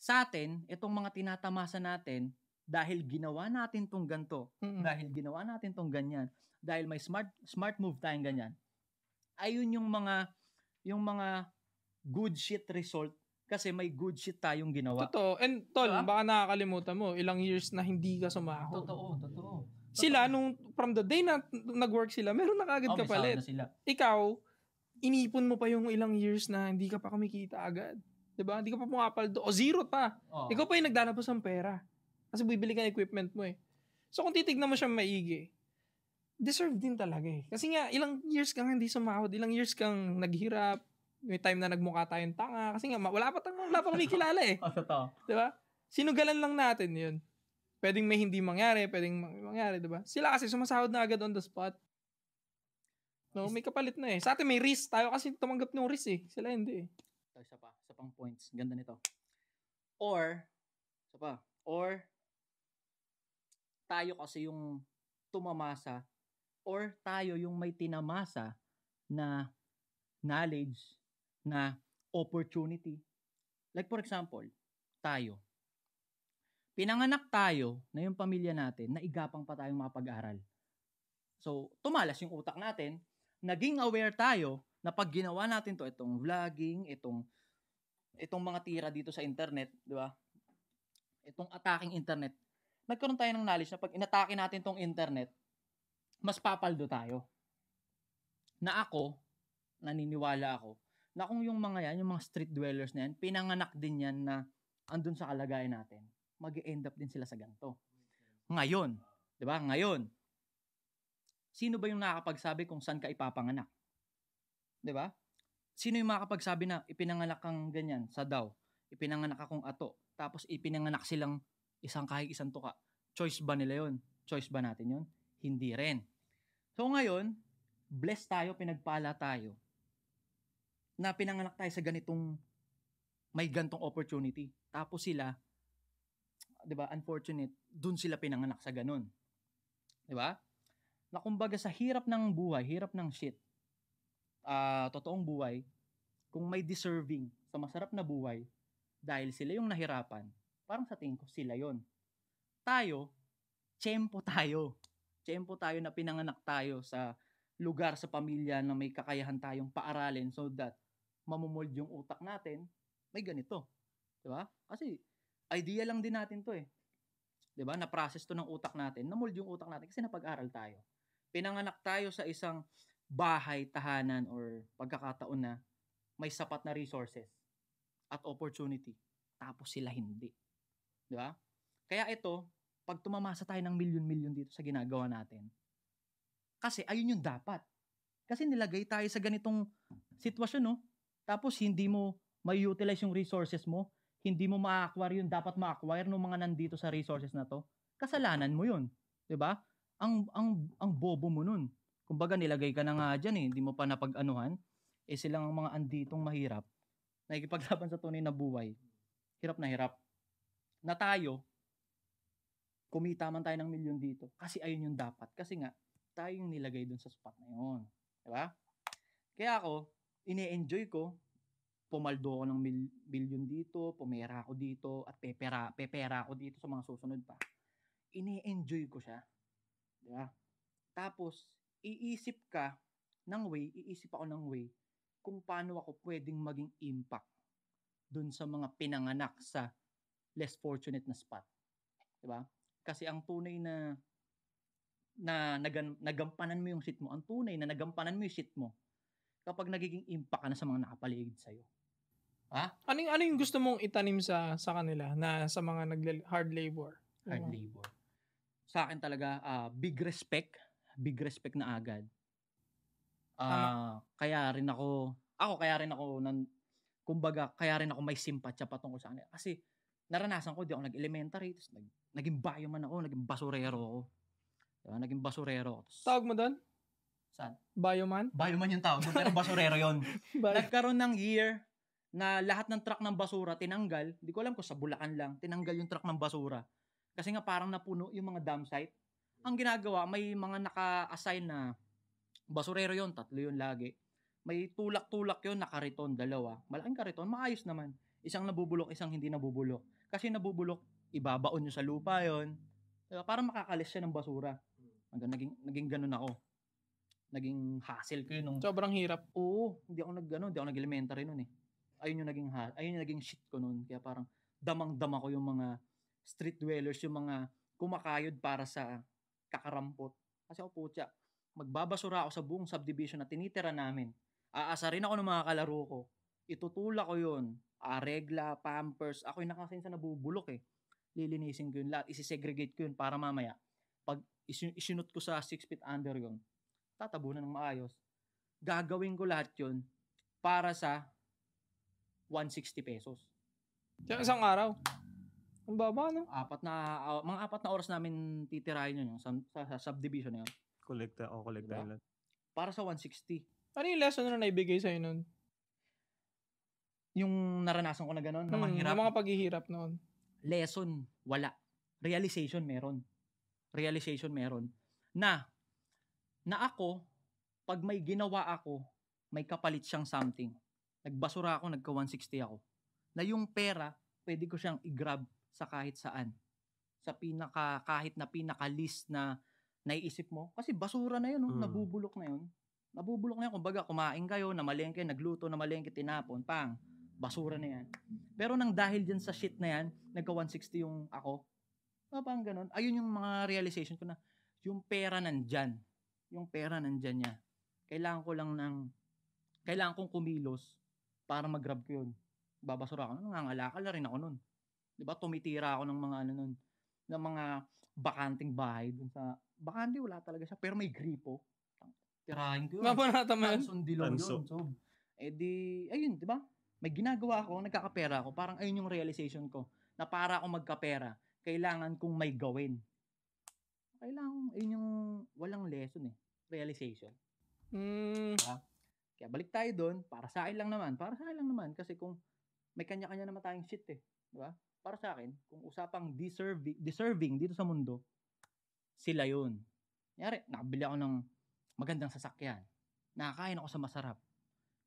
Sa atin, itong mga tinatamasa natin, dahil ginawa natin tong ganto, mm-hmm. dahil ginawa natin tong ganyan, dahil may smart smart move tayong ganyan. Ayun yung mga yung mga good shit result kasi may good shit tayong ginawa. Totoo. And tol, diba? baka nakakalimutan mo, ilang years na hindi ka sumahod. Totoo, totoo. Sila, nung from the day na nag-work sila, meron na kagad oh, kapalit. Na sila. Ikaw, inipon mo pa yung ilang years na hindi ka pa kumikita agad. Diba? Hindi ka pa pumapaldo. O zero pa. Oh. Ikaw pa yung naglalabas ng pera. Kasi bibili ka ng equipment mo eh. So kung titignan mo siya maigi, deserve din talaga eh. Kasi nga, ilang years kang hindi sumahod, ilang years kang naghirap, may time na nagmukha tayong tanga. Kasi nga, wala pa tayong, wala pa kami kilala eh. oh, totoo. Diba? Sinugalan lang natin yun. Pwedeng may hindi mangyari, pwedeng mangyari, 'di ba? Sila kasi sumasahod na agad on the spot. No, may kapalit na eh. Sa atin may risk. Tayo kasi tumanggap ng risk eh. Sila hindi eh. So, oh, isa pa. Isa pang points. Ganda nito. Or, isa pa. Or, tayo kasi yung tumamasa or tayo yung may tinamasa na knowledge na opportunity. Like for example, tayo. Pinanganak tayo na yung pamilya natin na igapang pa tayong mapag-aral. So, tumalas yung utak natin, naging aware tayo na pag ginawa natin to itong vlogging, itong itong mga tira dito sa internet, di ba? Itong attacking internet. Nagkaroon tayo ng knowledge na pag inatake natin tong internet, mas papaldo tayo. Na ako, naniniwala ako, na kung yung mga yan, yung mga street dwellers na yan, pinanganak din yan na andun sa kalagayan natin, mag end up din sila sa ganito. Ngayon, di ba? Ngayon, sino ba yung nakakapagsabi kung saan ka ipapanganak? Di ba? Sino yung makakapagsabi na ipinanganak kang ganyan sa daw, ipinanganak akong ato, tapos ipinanganak silang isang kahit isang tuka. Choice ba nila yon? Choice ba natin yon? Hindi rin. So ngayon, blessed tayo, pinagpala tayo na pinanganak tayo sa ganitong may gantong opportunity. Tapos sila, 'di ba, unfortunate, doon sila pinanganak sa ganun. 'Di ba? Na kumbaga sa hirap ng buhay, hirap ng shit. Ah, uh, totoong buhay, kung may deserving sa masarap na buhay dahil sila yung nahirapan, parang sa tingin ko sila 'yon. Tayo, tiyempo tayo. Tiyempo tayo na pinanganak tayo sa lugar sa pamilya na may kakayahan tayong paaralin so that mamumold yung utak natin, may ganito. Di ba? Kasi, idea lang din natin to eh. Di ba? Na-process to ng utak natin. Namold yung utak natin kasi napag-aral tayo. Pinanganak tayo sa isang bahay, tahanan, or pagkakataon na may sapat na resources at opportunity. Tapos sila hindi. Di ba? Kaya ito, pag tumamasa tayo ng milyon-milyon dito sa ginagawa natin, kasi ayun yung dapat. Kasi nilagay tayo sa ganitong sitwasyon, no? Tapos hindi mo may utilize yung resources mo, hindi mo ma-acquire yung dapat ma-acquire ng mga nandito sa resources na to. Kasalanan mo 'yun, 'di ba? Ang ang ang bobo mo nun. Kumbaga nilagay ka na nga diyan eh, hindi mo pa napag-anuhan. Eh sila ang mga anditong mahirap nakikipaglaban sa tunay na buhay. Hirap na hirap. Na tayo, kumita man tayo ng milyon dito kasi ayun yung dapat. Kasi nga, tayong nilagay dun sa spot na yun. Diba? Kaya ako, ine-enjoy ko, pumaldo ako ng mil- million dito, pumera ako dito, at pepera, pepera ako dito sa mga susunod pa. Ine-enjoy ko siya. Di ba? Tapos, iisip ka ng way, iisip ako ng way, kung paano ako pwedeng maging impact dun sa mga pinanganak sa less fortunate na spot. Di ba? Kasi ang tunay na na nagan, nagampanan mo yung shit mo, ang tunay na nagampanan mo yung shit mo, kapag nagiging impact ka na sa mga nakapaligid sa'yo. Ha? Ano yung, ano yung gusto mong itanim sa sa kanila na sa mga nag hard labor? Hard labor. Sa akin talaga uh, big respect, big respect na agad. Uh, Tama. kaya rin ako ako kaya rin ako nan kumbaga kaya rin ako may simpatya patungkol sa kanila kasi naranasan ko di ako nag-elementary tapos nag, naging bio man ako naging basurero ako diba? naging basurero ako tapos, tawag mo doon Saan? Bioman? Bioman yung tawag. Pero basurero yun. Nagkaroon ng year na lahat ng truck ng basura tinanggal. Hindi ko alam kung sa Bulacan lang, tinanggal yung truck ng basura. Kasi nga parang napuno yung mga dump site. Ang ginagawa, may mga naka-assign na basurero yon tatlo yon lagi. May tulak-tulak yon na kariton, dalawa. Malaking kariton, maayos naman. Isang nabubulok, isang hindi nabubulok. Kasi nabubulok, ibabaon nyo sa lupa yon Para makakalis siya ng basura. Hanggang naging, naging ganun ako naging hassle ko yun nung Sobrang hirap. Oo, hindi ako nag ano, hindi ako nag-elementary noon eh. Ayun yung naging ha- ayun yung naging shit ko noon kaya parang damang-dama ko yung mga street dwellers, yung mga kumakayod para sa kakarampot. Kasi ako putya, magbabasura ako sa buong subdivision na tinitira namin. Aasa rin ako ng mga kalaro ko. Itutula ko yun. Aregla, pampers. Ako yung nakasin sa nabubulok eh. Lilinisin ko yun lahat. Isisegregate ko yun para mamaya. Pag isinut ko sa 6 feet under yun, tatabunan ng maayos. Gagawin ko lahat yun para sa 160 pesos. Sa isang araw? Ang baba, no? Apat na, uh, mga apat na oras namin titirahin yun, yung sa, sa, sa subdivision na yun. Collect, o oh, collect diba? island. Para sa 160. Ano yung lesson na naibigay sa'yo nun? Yung naranasan ko na gano'n, hmm, na mahirap. Na mga paghihirap noon. Lesson, wala. Realization, meron. Realization, meron. Na, na ako, pag may ginawa ako, may kapalit siyang something. Nagbasura ako, nagka 160 ako. Na yung pera, pwede ko siyang i-grab sa kahit saan. Sa pinaka, kahit na pinaka-list na naiisip mo. Kasi basura na yun, mm. nabubulok na yun. Nabubulok na yun. Kumbaga, kumain kayo, namalengke, nagluto, namalengke, tinapon, pang. Basura na yan. Pero nang dahil dyan sa shit na yan, nagka-160 yung ako. Ah, parang ganun. Ayun yung mga realization ko na, yung pera nandyan yung pera nandyan niya. Kailangan ko lang ng, kailangan kong kumilos para mag-grab ko yun. Babasura ako nun, nangangalakal na rin ako nun. Di ba, tumitira ako ng mga ano nun, ng mga bakanting bahay dun sa, bakante wala talaga siya, pero may gripo. Tirahin ko yun. Mapanata man. Sundilong yun. So, eh di, ayun, di ba? May ginagawa ako, nagkakapera ako. Parang ayun yung realization ko na para ako magkapera, kailangan kong may gawin. Kailangan, ayun yung walang lesson eh realization. Mm. Diba? Kaya balik tayo doon, para sa akin lang naman, para sa akin lang naman, kasi kung may kanya-kanya naman tayong shit eh, di ba? Para sa akin, kung usapang deserving, deserving dito sa mundo, sila yun. Kanyari, nakabili ako ng magandang sasakyan. Nakakain ako sa masarap.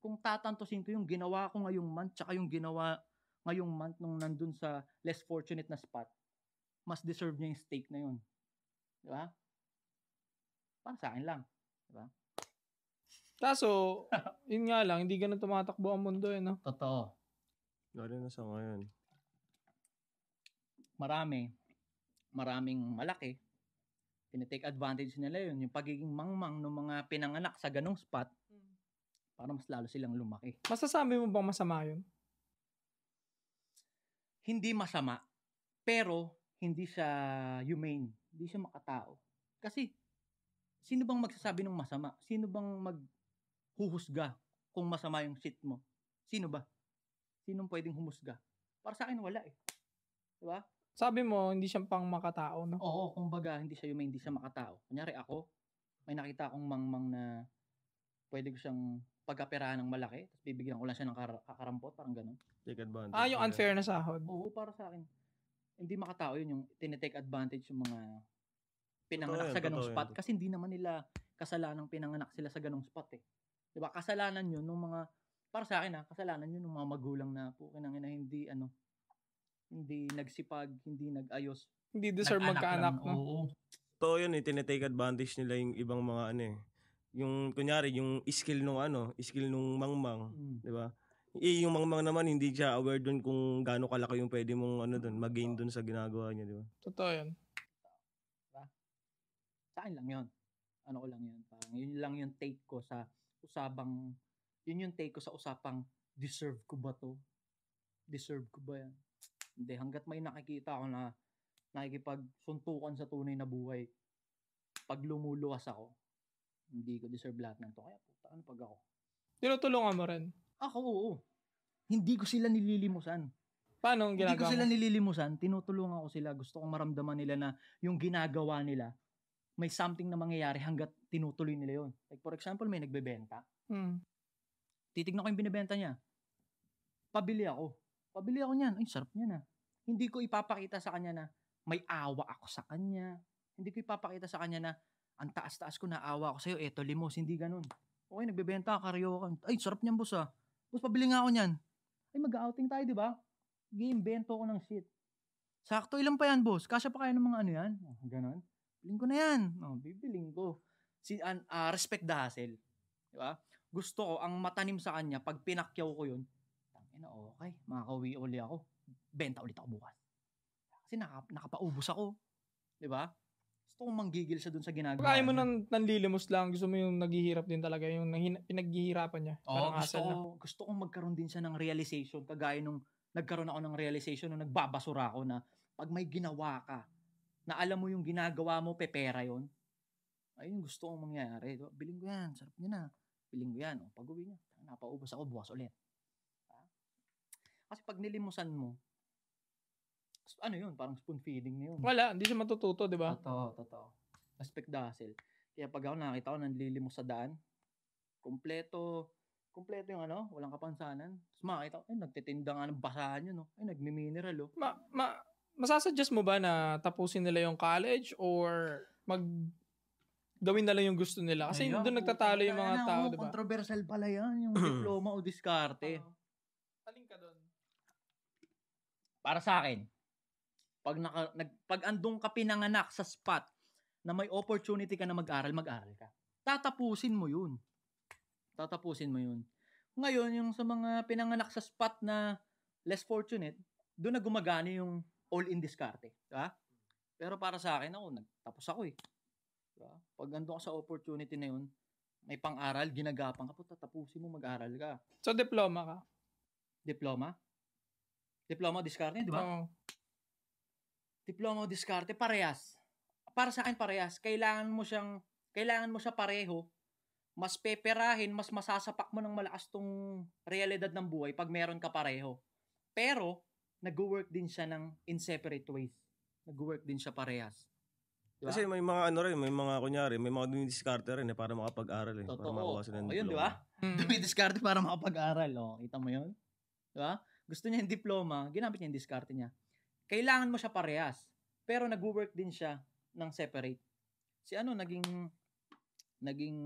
Kung tatantosin ko yung ginawa ko ngayong month, tsaka yung ginawa ngayong month nung nandun sa less fortunate na spot, mas deserve niya yung steak na yun. Di ba? Para sa akin lang. Diba? Kaso, yun nga lang, hindi ganun tumatakbo ang mundo eh, no? Totoo. Lalo na sa ngayon. Marami. Maraming malaki. Tinitake advantage nila yun. Yung pagiging mangmang ng mga pinanganak sa ganong spot para mas lalo silang lumaki. Masasabi mo bang masama yun? Hindi masama. Pero, hindi siya humane. Hindi siya makatao. Kasi, sino bang magsasabi ng masama? Sino bang maghuhusga kung masama yung shit mo? Sino ba? Sino pwedeng humusga? Para sa akin, wala eh. Diba? Sabi mo, hindi siya pang makatao, no? Oo, kumbaga, hindi siya yung hindi siya makatao. Kunyari ako, may nakita akong mangmang na pwede ko siyang pagkaperahan ng malaki, tapos bibigyan ko lang siya ng kar- kakarampot, parang ganun. Take advantage. Ah, yung unfair na sahod. Oo, para sa akin. Hindi makatao yun, yung tinetake advantage yung mga pinanganak totoo sa ganong spot kasi hindi naman nila kasalanang pinanganak sila sa ganong spot eh. 'Di ba? Kasalanan 'yun ng mga para sa akin ah, kasalanan 'yun ng mga magulang na po kinangin na hindi ano hindi nagsipag, hindi nagayos. Hindi deserve magkaanak. No? Oo. Totoo 'yun, eh, tinetake advantage nila yung ibang mga ano eh. Yung kunyari yung skill nung ano, skill nung mangmang, mm. 'di ba? Eh, yung mangmang naman hindi siya aware doon kung gaano kalaki yung pwede mong ano doon, mag-gain doon sa ginagawa niya, 'di ba? Totoo yan. Sa akin lang yon Ano ko lang yun. Parang yun lang yung take ko sa usabang, yun yung take ko sa usapang, deserve ko ba to? Deserve ko ba yan? Hindi, hanggat may nakikita ako na nakikipagsuntukan sa tunay na buhay, pag lumuluwas ako, hindi ko deserve lahat ng to. Kaya puta, ano pag ako? Tinutulungan mo rin? Ako, oo. Hindi ko sila nililimusan. Paano ang ginagawa Hindi ko sila nililimusan. Tinutulungan ko sila. Gusto kong maramdaman nila na yung ginagawa nila may something na mangyayari hanggat tinutuloy nila yon. Like for example, may nagbebenta. Mm. Titignan ko yung binebenta niya. Pabili ako. Pabili ako niyan. Ay, sarap niya na. Ah. Hindi ko ipapakita sa kanya na may awa ako sa kanya. Hindi ko ipapakita sa kanya na ang taas-taas ko na awa ako sa'yo. Eto, limos. Hindi ganun. Okay, nagbebenta ka, karyokan. Ay, sarap niyan, boss ah. Boss, pabili nga ako niyan. Ay, mag-outing tayo, di ba? Game, bento ko ng shit. Sakto, ilang pa yan, boss? Kasya pa kaya ng mga ano yan? Ah, Ganon. Bilhin ko na yan. No, oh, bibiling ko. Si, uh, respect the hassle. Di ba? Gusto ko, ang matanim sa kanya, pag pinakyaw ko yun, tangina, okay, makakauwi uli ako. Benta ulit ako bukas. Kasi naka, nakapaubos ako. Di ba? Gusto kong manggigil sa dun sa ginagawa. Kaya mo nang nanlilimos lang. Gusto mo yung naghihirap din talaga. Yung nanghin- pinaghihirapan niya. Oo, Parang gusto, ko, gusto kong magkaroon din siya ng realization. Kagaya nung nagkaroon ako ng realization nung nagbabasura ako na pag may ginawa ka, na alam mo yung ginagawa mo, pepera yon Ayun, gusto kong mangyari. Biling ko yan, sarap niya na. Biling ko yan. Oh, pag-uwi niya, napaubos ako, bukas ulit. Ha? Diba? Kasi pag nilimusan mo, ano yun, parang spoon feeding na yun. Wala, hindi siya matututo, di ba? Totoo, totoo. Aspect dazzle. Kaya pag ako nakita ko nanlilimos sa daan, kompleto, kompleto yung ano, walang kapansanan. Tapos makakita ko, eh, nagtitinda nga ng basahan yun, no? Oh. Ay, eh, nagmi-mineral, oh. Ma, ma, masasuggest mo ba na tapusin nila yung college or mag gawin na lang yung gusto nila? Kasi Ayun, doon nagtatalo yung mga na, tao, oh, di ba? Controversial pala yan, yung diploma o diskarte. Uh, alin ka doon? Para sa akin, pag, naka, nag, pag andong ka pinanganak sa spot na may opportunity ka na mag-aral, mag-aral ka. Tatapusin mo yun. Tatapusin mo yun. Ngayon, yung sa mga pinanganak sa spot na less fortunate, doon na gumagana yung all in diskarte. Diba? Pero para sa akin, ako, nagtapos ako eh. Diba? Pag ando ka sa opportunity na yun, may pang-aral, ginagapan ka po, tatapusin mo, mag-aral ka. So, diploma ka? Diploma? Diploma o diskarte, di ba? Oo. Diploma o diskarte, parehas. Para sa akin, parehas. Kailangan mo siyang, kailangan mo siya pareho. Mas peperahin, mas masasapak mo ng malakas tong realidad ng buhay pag meron ka pareho. Pero, nag-work din siya ng in separate ways. Nag-work din siya parehas. Diba? Kasi may mga ano rin, may mga kunyari, may mga dumidiskarte rin eh, para makapag-aral eh. Totoo. Para makakuha sila ng oh, Ayun, di ba? Mm. para makapag-aral. Oh. Kita mo yun? Di ba? Gusto niya yung diploma, ginamit niya yung diskarte niya. Kailangan mo siya parehas. Pero nag-work din siya ng separate. Si ano, naging, naging,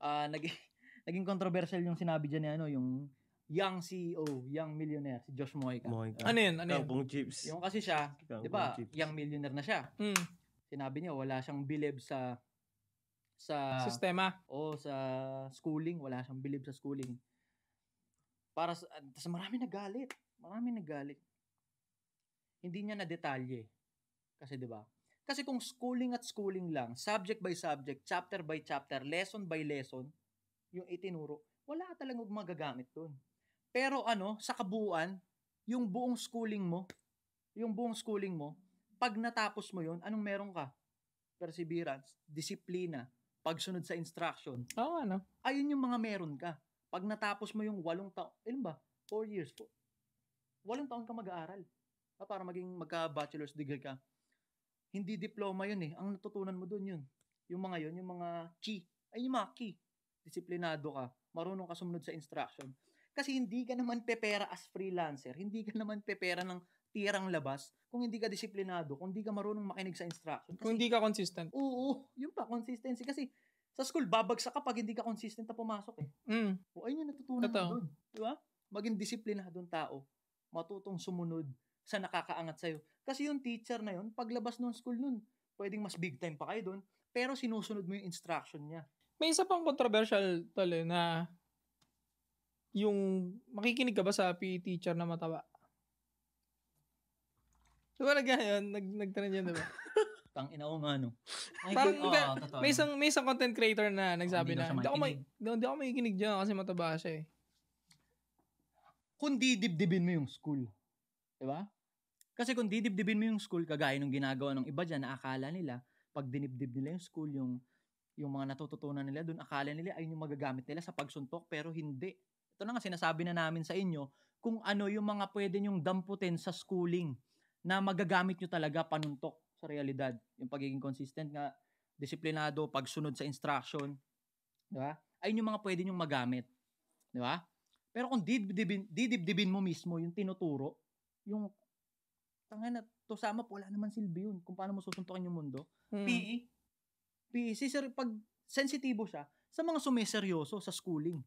uh, naging, naging controversial yung sinabi dyan ni ano, yung young CEO, young millionaire, si Josh Moika. Moika. Ano yun? Ano yun? chips. Yung kasi siya, di ba, young millionaire na siya. Mm. Sinabi niya, wala siyang bilib sa sa sistema. O sa schooling, wala siyang bilib sa schooling. Para sa, tas marami nagalit. Marami nagalit. Hindi niya na detalye. Kasi 'di ba? Kasi kung schooling at schooling lang, subject by subject, chapter by chapter, lesson by lesson, yung itinuro, wala talagang magagamit doon. Pero ano, sa kabuuan, yung buong schooling mo, yung buong schooling mo, pag natapos mo yun, anong meron ka? Perseverance, disiplina, pagsunod sa instruction. Oo, oh, ano? Ayun yung mga meron ka. Pag natapos mo yung walong taon, ilan ba? Four years po. Walong taon ka mag-aaral. Ah, para maging magka-bachelor's degree ka. Hindi diploma yun eh. Ang natutunan mo doon yun. Yung mga yun, yung mga key. Ay, yung mga key. Disiplinado ka. Marunong ka sumunod sa instruction. Kasi hindi ka naman pepera as freelancer, hindi ka naman pepera ng tirang labas kung hindi ka disiplinado, kung hindi ka marunong makinig sa instruction. Kasi, kung hindi ka consistent. Oo, yun pa, consistency. Kasi sa school, babagsak ka pag hindi ka consistent na pumasok eh. Mm. O ayun yung natutunan Totoo. doon. Di ba? Maging disiplinado disiplinadong tao. Matutong sumunod sa nakakaangat sa'yo. Kasi yung teacher na yun, paglabas ng school nun, pwedeng mas big time pa kayo doon, pero sinusunod mo yung instruction niya. May isa pang controversial tol na yung makikinig ka ba sa PE teacher na matawa? Diba na ganyan? Nag, nagtanong yan, diba? Tang ina nga, no? Parang, oh, ka, may, ah, isang, may isang content creator na nagsabi oh, na, hindi ako, may, hindi ako makikinig dyan kasi mataba siya eh. Kung didibdibin mo yung school, di ba? Kasi kung didibdibin mo yung school, kagaya nung ginagawa ng iba dyan, na akala nila, pag dinibdib nila yung school, yung, yung mga natututunan nila doon, akala nila ay yung magagamit nila sa pagsuntok, pero hindi ito na nga sinasabi na namin sa inyo, kung ano yung mga pwede nyong damputin sa schooling na magagamit nyo talaga panuntok sa realidad. Yung pagiging consistent nga, disiplinado, pagsunod sa instruction, di ba? Ayun yung mga pwede nyong magamit, di ba? Pero kung didibdibin, didibdibin mo mismo yung tinuturo, yung tanga na to sama po, wala naman silbi yun kung paano mo susuntukin yung mundo. Hmm. PE. PE, si sir, pag sensitibo siya, sa mga sumiseryoso sa schooling.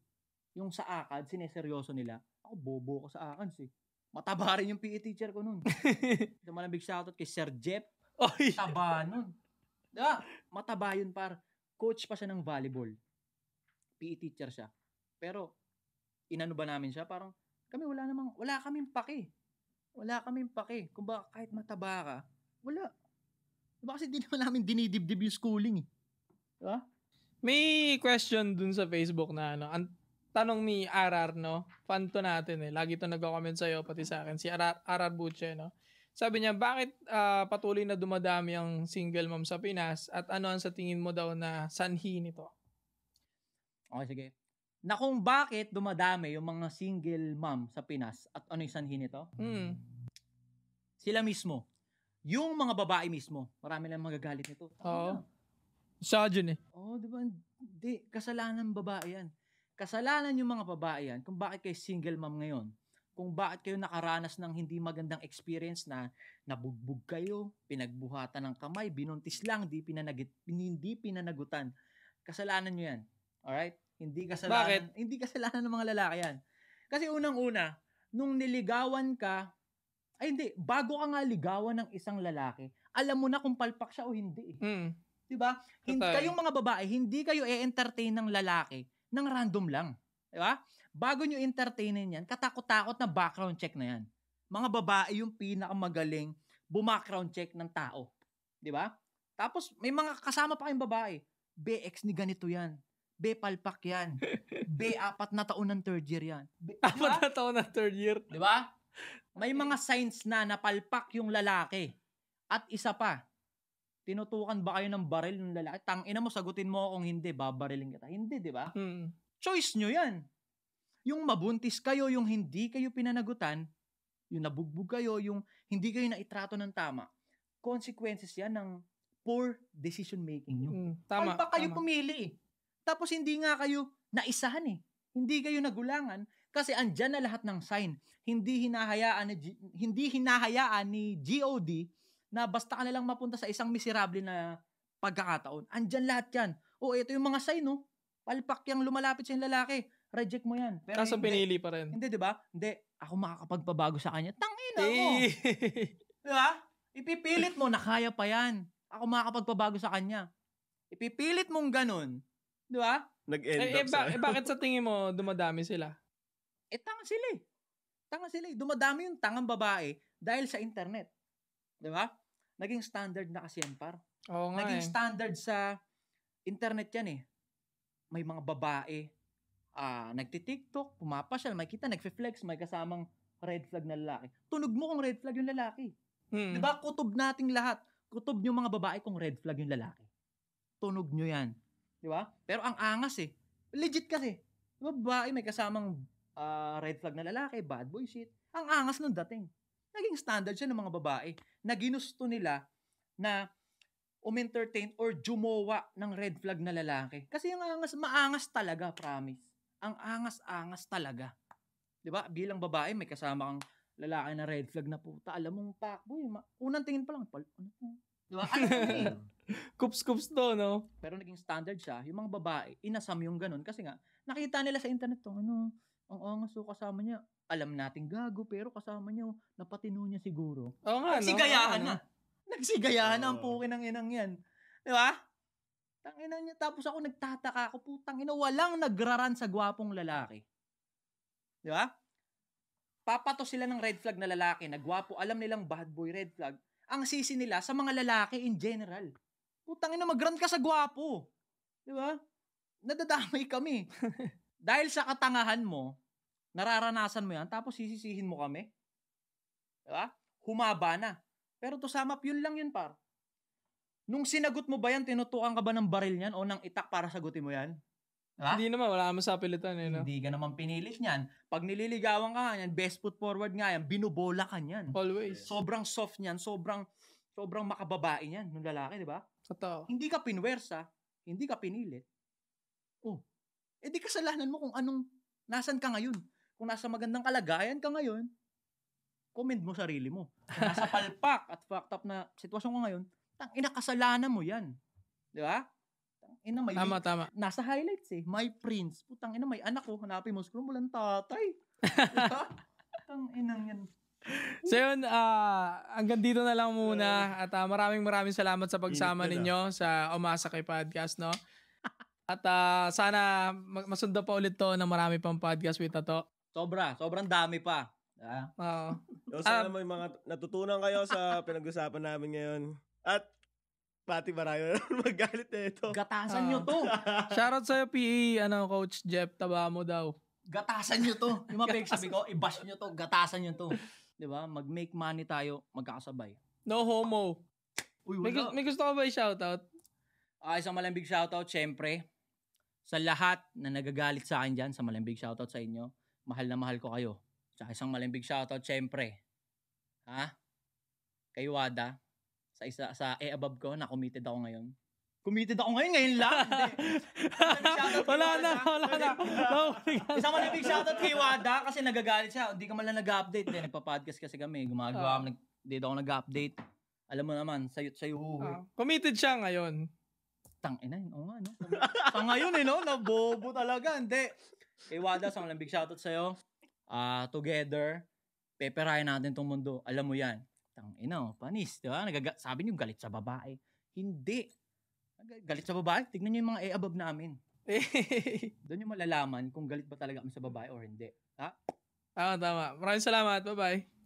Yung sa ACAD, sineseryoso nila. Ako, bobo ko sa ACADS eh. Mataba rin yung PE teacher ko nun. Sa big shoutout kay Sir Jeff. Oy. Taba nun. Ah, mataba yun par. Coach pa siya ng volleyball. PE teacher siya. Pero, inano ba namin siya? Parang, kami wala namang, wala kaming pake. Wala kaming pake. Kung ba kahit mataba ka, wala. Diba kasi di naman namin dinidibdib yung schooling eh. Diba? May question dun sa Facebook na ano, ang tanong ni Arar, no? Fan to natin eh. Lagi to nagko-comment sa'yo, pati sa akin. Si Arar, Arar Buche, no? Sabi niya, bakit uh, patuloy na dumadami ang single mom sa Pinas at ano ang sa tingin mo daw na sanhi nito? Okay, sige. Na kung bakit dumadami yung mga single mom sa Pinas at ano yung sanhi nito? Mm. Sila mismo. Yung mga babae mismo. Marami lang magagalit nito. Oo. Sadyan eh. Oo, oh, di ba? Hindi. Kasalanan babae yan kasalanan yung mga babae yan kung bakit kayo single mom ngayon. Kung bakit kayo nakaranas ng hindi magandang experience na nabugbog kayo, pinagbuhatan ng kamay, binuntis lang, di pinanagit, hindi pinanagutan. Kasalanan nyo yan. Alright? Hindi kasalanan. Bakit? Hindi kasalanan ng mga lalaki yan. Kasi unang-una, nung niligawan ka, ay hindi, bago ka nga ligawan ng isang lalaki, alam mo na kung palpak siya o hindi. Mm. 'Di ba? Hindi kayong mga babae, hindi kayo e-entertain ng lalaki ng random lang. Di ba? Bago nyo entertainin yan, katakot-takot na background check na yan. Mga babae yung pinakamagaling bumackground check ng tao. Di ba? Tapos may mga kasama pa kayong babae. BX ni ganito yan. B palpak yan. B apat na taon ng third year yan. B, diba? Apat na taon ng third year. Di ba? May mga signs na napalpak yung lalaki. At isa pa, tinutukan ba kayo ng baril ng lalaki? Tang ina mo, sagutin mo kung hindi, babarilin kita. Hindi, di ba? Hmm. Choice nyo yan. Yung mabuntis kayo, yung hindi kayo pinanagutan, yung nabugbog kayo, yung hindi kayo naitrato ng tama, consequences yan ng poor decision making nyo. Mm, tama, Ay, kayo tama. pumili Tapos hindi nga kayo naisahan eh. Hindi kayo nagulangan kasi andyan na lahat ng sign. Hindi hinahayaan ni, hindi hinahayaan ni GOD na basta ka nalang mapunta sa isang miserable na pagkakataon. Andyan lahat yan. O, oh, ito yung mga sign, no? Oh. Palpak yung lumalapit sa yung lalaki. Reject mo yan. Pero Kaso hindi, pinili pa rin. Hindi, di ba? Hindi. Ako makakapagpabago sa kanya. Tangin ako. Eh. di ba? Ipipilit mo na kaya pa yan. Ako makakapagpabago sa kanya. Ipipilit mong ganun. Di ba? Eh, Nag-end eh, up eh, ba- eh, bakit sa tingin mo dumadami sila? Eh, tanga sila eh. Tanga sila eh. Dumadami yung tangang babae dahil sa internet. Di ba? naging standard na kasi yan, par. Oo nga Naging eh. standard sa internet yan eh. May mga babae, ah, nagti-TikTok, pumapasyal, may kita, nagfe-flex, may kasamang red flag na lalaki. Tunog mo kung red flag yung lalaki. Mm. Diba, kutob nating lahat. Kutob yung mga babae kung red flag yung lalaki. Tunog nyo yan. Di ba? Pero ang angas eh. Legit kasi. Yung diba? babae may kasamang ah, red flag na lalaki, bad boy shit. Ang angas nung dating naging standard siya ng mga babae na ginusto nila na umentertain or jumowa ng red flag na lalaki. Kasi yung angas, maangas talaga, promise. Ang angas-angas talaga. 'Di ba? Bilang babae, may kasama kang lalaki na red flag na puta. Alam mong pakboy, ma- unang tingin pa lang, pal- ano po? Di ba? Ano eh? Kups-kups to, no? Pero naging standard siya, yung mga babae, inasam yung ganun. Kasi nga, nakita nila sa internet to, ano, ang angas so oh, kasama niya, alam nating gago pero kasama niyo napatino niya siguro. Oo oh, nga, Nagsigayahan no? na. Nagsigayahan oh. na ang puki ng inang yan. Di ba? Tangina niya. Tapos ako nagtataka ako, putang ina, walang nagraran sa gwapong lalaki. Di ba? Papato sila ng red flag na lalaki na gwapo, alam nilang bad boy red flag. Ang sisi nila sa mga lalaki in general. Putang ina, magrand ka sa gwapo. Di ba? Nadadamay kami. Dahil sa katangahan mo, Nararanasan mo yan, tapos sisisihin mo kami. Diba? Humaba na. Pero to sum up, yun lang yun, par. Nung sinagot mo ba yan, tinutukan ka ba ng baril niyan o ng itak para sagutin mo yan? Diba? Hindi naman, wala naman sa pilitan. Eh, no? Hindi ka naman pinilit niyan. Pag nililigawan ka niyan, best foot forward nga yan, binubola ka niyan. Always. Sobrang soft niyan, sobrang sobrang makababae niyan nung lalaki, di ba? Totoo. Hindi ka pinwersa, hindi ka pinilit. Oh, E di kasalanan mo kung anong, nasan ka ngayon kung nasa magandang kalagayan ka ngayon, comment mo sarili mo. Kung nasa palpak at fucked up na sitwasyon mo ngayon, tang ina mo 'yan. 'Di ba? Tang ina may tama, tama. nasa highlights eh. My prince, putang ina may anak ko, oh. hanapin mo scroll walang tatay. Putang inang 'yan. so yun, uh, hanggang dito na lang muna. At uh, maraming maraming salamat sa pagsama ninyo sa Umasa kay Podcast, no? At uh, sana masunda pa ulit to na marami pang podcast with Tato. Sobra, sobrang dami pa. Ah. Oo. So, sana ah. may mga natutunan kayo sa pinag-usapan namin ngayon. At pati marami na magalit na ito. Gatasan uh, nyo ah. to. Shoutout sa'yo, PE, ano, Coach Jeff, taba mo daw. Gatasan nyo to. Yung mga sabi ko, i-bash nyo to, gatasan nyo to. Di ba? Mag-make money tayo, magkakasabay. No homo. Uy, may, may gusto ko ba i-shoutout? Uh, isang malambig shoutout, syempre, sa lahat na nagagalit sa akin dyan, sa malambig shoutout sa inyo. Mahal na mahal ko kayo. Tsaka isang malimbig shoutout, syempre. Ha? Kay Wada. Sa isa, sa eh above ko, na committed ako ngayon. Committed ako ngayon, ngayon lang. wala na, wala na. Isang malibig shoutout kay Wada kasi nagagalit siya. Hindi ka man lang nag-update. Then, eh, nagpa-podcast kasi kami. Gumagawa, uh, ah. nag, di daw nag-update. Alam mo naman, sayo, sayo. Uh, committed siya ngayon. Tang ina, oo nga, no? Sa ngayon, eh, no? Nabobo talaga. Hindi. Kay Wada, lang big shoutout sa'yo. Uh, together, peperahin natin tong mundo. Alam mo yan. Tang ina, oh, panis. Di ba? Nagaga- sabi niyo, galit sa babae. Hindi. Galit sa babae? Tignan niyo yung mga e-above namin. Doon yung malalaman kung galit ba talaga kami sa babae or hindi. Ha? Tama, tama. Maraming salamat. Bye-bye.